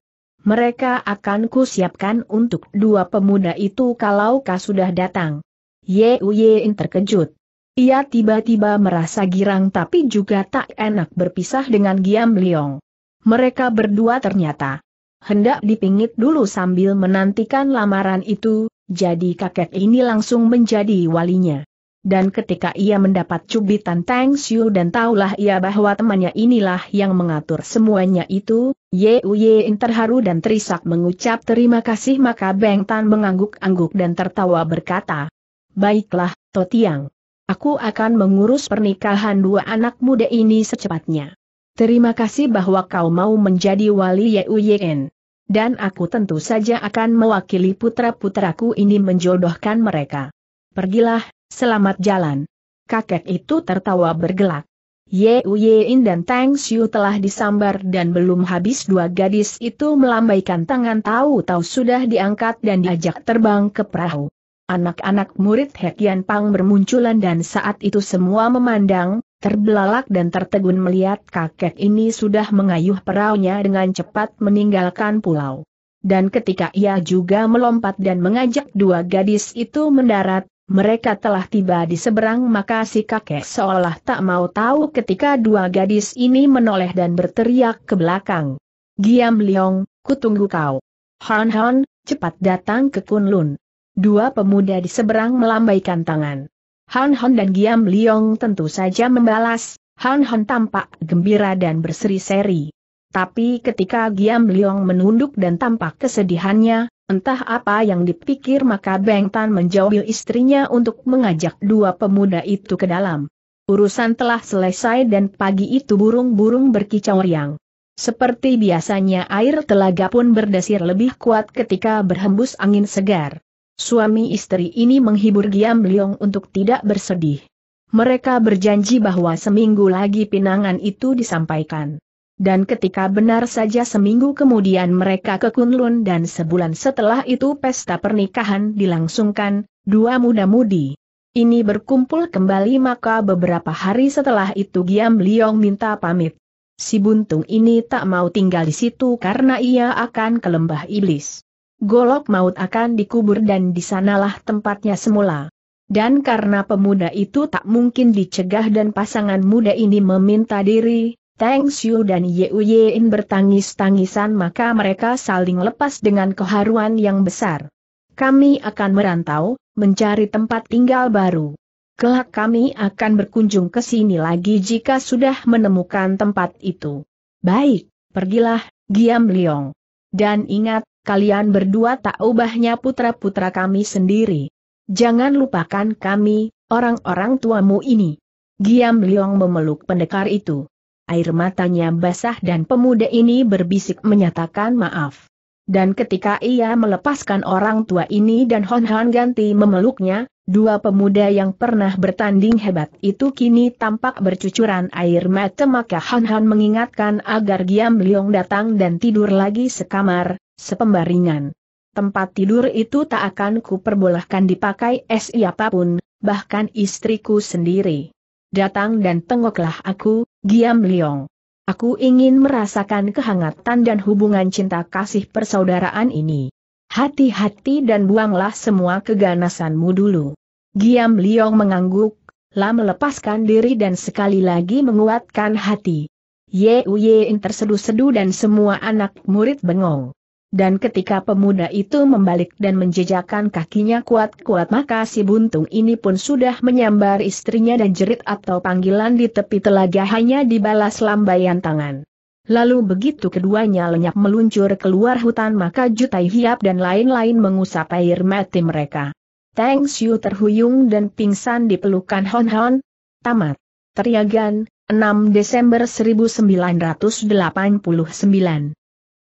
mereka akan kusiapkan untuk dua pemuda itu kalau kau sudah datang. Yein terkejut. Ia tiba-tiba merasa girang tapi juga tak enak berpisah dengan Giam Liong. Mereka berdua ternyata hendak dipingit dulu sambil menantikan lamaran itu, jadi kakek ini langsung menjadi walinya dan ketika ia mendapat cubitan Tang Xiu dan taulah ia bahwa temannya inilah yang mengatur semuanya itu, Ye Uyein terharu dan terisak mengucap terima kasih maka Beng Tan mengangguk-angguk dan tertawa berkata, Baiklah, Totiang. Aku akan mengurus pernikahan dua anak muda ini secepatnya. Terima kasih bahwa kau mau menjadi wali Ye Uyein. Dan aku tentu saja akan mewakili putra-putraku ini menjodohkan mereka. Pergilah, Selamat jalan. Kakek itu tertawa bergelak. Ye Uyein dan Tang Xiu telah disambar dan belum habis dua gadis itu melambaikan tangan tahu-tahu sudah diangkat dan diajak terbang ke perahu. Anak-anak murid Hekian Pang bermunculan dan saat itu semua memandang, terbelalak dan tertegun melihat kakek ini sudah mengayuh perahunya dengan cepat meninggalkan pulau. Dan ketika ia juga melompat dan mengajak dua gadis itu mendarat, mereka telah tiba di seberang maka si kakek seolah tak mau tahu ketika dua gadis ini menoleh dan berteriak ke belakang. Giam Liong, kutunggu kau. Han Han, cepat datang ke Kunlun. Dua pemuda di seberang melambaikan tangan. Han Han dan Giam Liong tentu saja membalas, Han Han tampak gembira dan berseri-seri. Tapi ketika Giam Liong menunduk dan tampak kesedihannya, Entah apa yang dipikir maka Beng Tan menjauhi istrinya untuk mengajak dua pemuda itu ke dalam. Urusan telah selesai dan pagi itu burung-burung berkicau riang. Seperti biasanya air telaga pun berdesir lebih kuat ketika berhembus angin segar. Suami istri ini menghibur Giam Liong untuk tidak bersedih. Mereka berjanji bahwa seminggu lagi pinangan itu disampaikan. Dan ketika benar saja seminggu kemudian mereka ke Kunlun dan sebulan setelah itu pesta pernikahan dilangsungkan, dua muda-mudi ini berkumpul kembali maka beberapa hari setelah itu Giam Liong minta pamit. Si buntung ini tak mau tinggal di situ karena ia akan ke lembah iblis. Golok maut akan dikubur dan disanalah tempatnya semula. Dan karena pemuda itu tak mungkin dicegah dan pasangan muda ini meminta diri, Tang Xiu dan Ye Uyein bertangis-tangisan maka mereka saling lepas dengan keharuan yang besar. Kami akan merantau, mencari tempat tinggal baru. Kelak kami akan berkunjung ke sini lagi jika sudah menemukan tempat itu. Baik, pergilah, Giam Liong. Dan ingat, kalian berdua tak ubahnya putra-putra kami sendiri. Jangan lupakan kami, orang-orang tuamu ini. Giam Liong memeluk pendekar itu air matanya basah dan pemuda ini berbisik menyatakan maaf. Dan ketika ia melepaskan orang tua ini dan Hon Han ganti memeluknya, dua pemuda yang pernah bertanding hebat itu kini tampak bercucuran air mata maka Hon Han mengingatkan agar Giam Leong datang dan tidur lagi sekamar, sepembaringan. Tempat tidur itu tak akan kuperbolehkan dipakai siapapun, bahkan istriku sendiri datang dan tengoklah aku, Giam Liong. Aku ingin merasakan kehangatan dan hubungan cinta kasih persaudaraan ini. Hati-hati dan buanglah semua keganasanmu dulu. Giam Liong mengangguk, lah melepaskan diri dan sekali lagi menguatkan hati. Ye Uyein tersedu-sedu dan semua anak murid bengong. Dan ketika pemuda itu membalik dan menjejakkan kakinya kuat-kuat maka si buntung ini pun sudah menyambar istrinya dan jerit atau panggilan di tepi telaga hanya dibalas lambaian tangan. Lalu begitu keduanya lenyap meluncur keluar hutan maka Jutai Hiap dan lain-lain mengusap air mati mereka. Teng Xiu terhuyung dan pingsan di pelukan Hon Hon. Tamat. Teriagan, 6 Desember 1989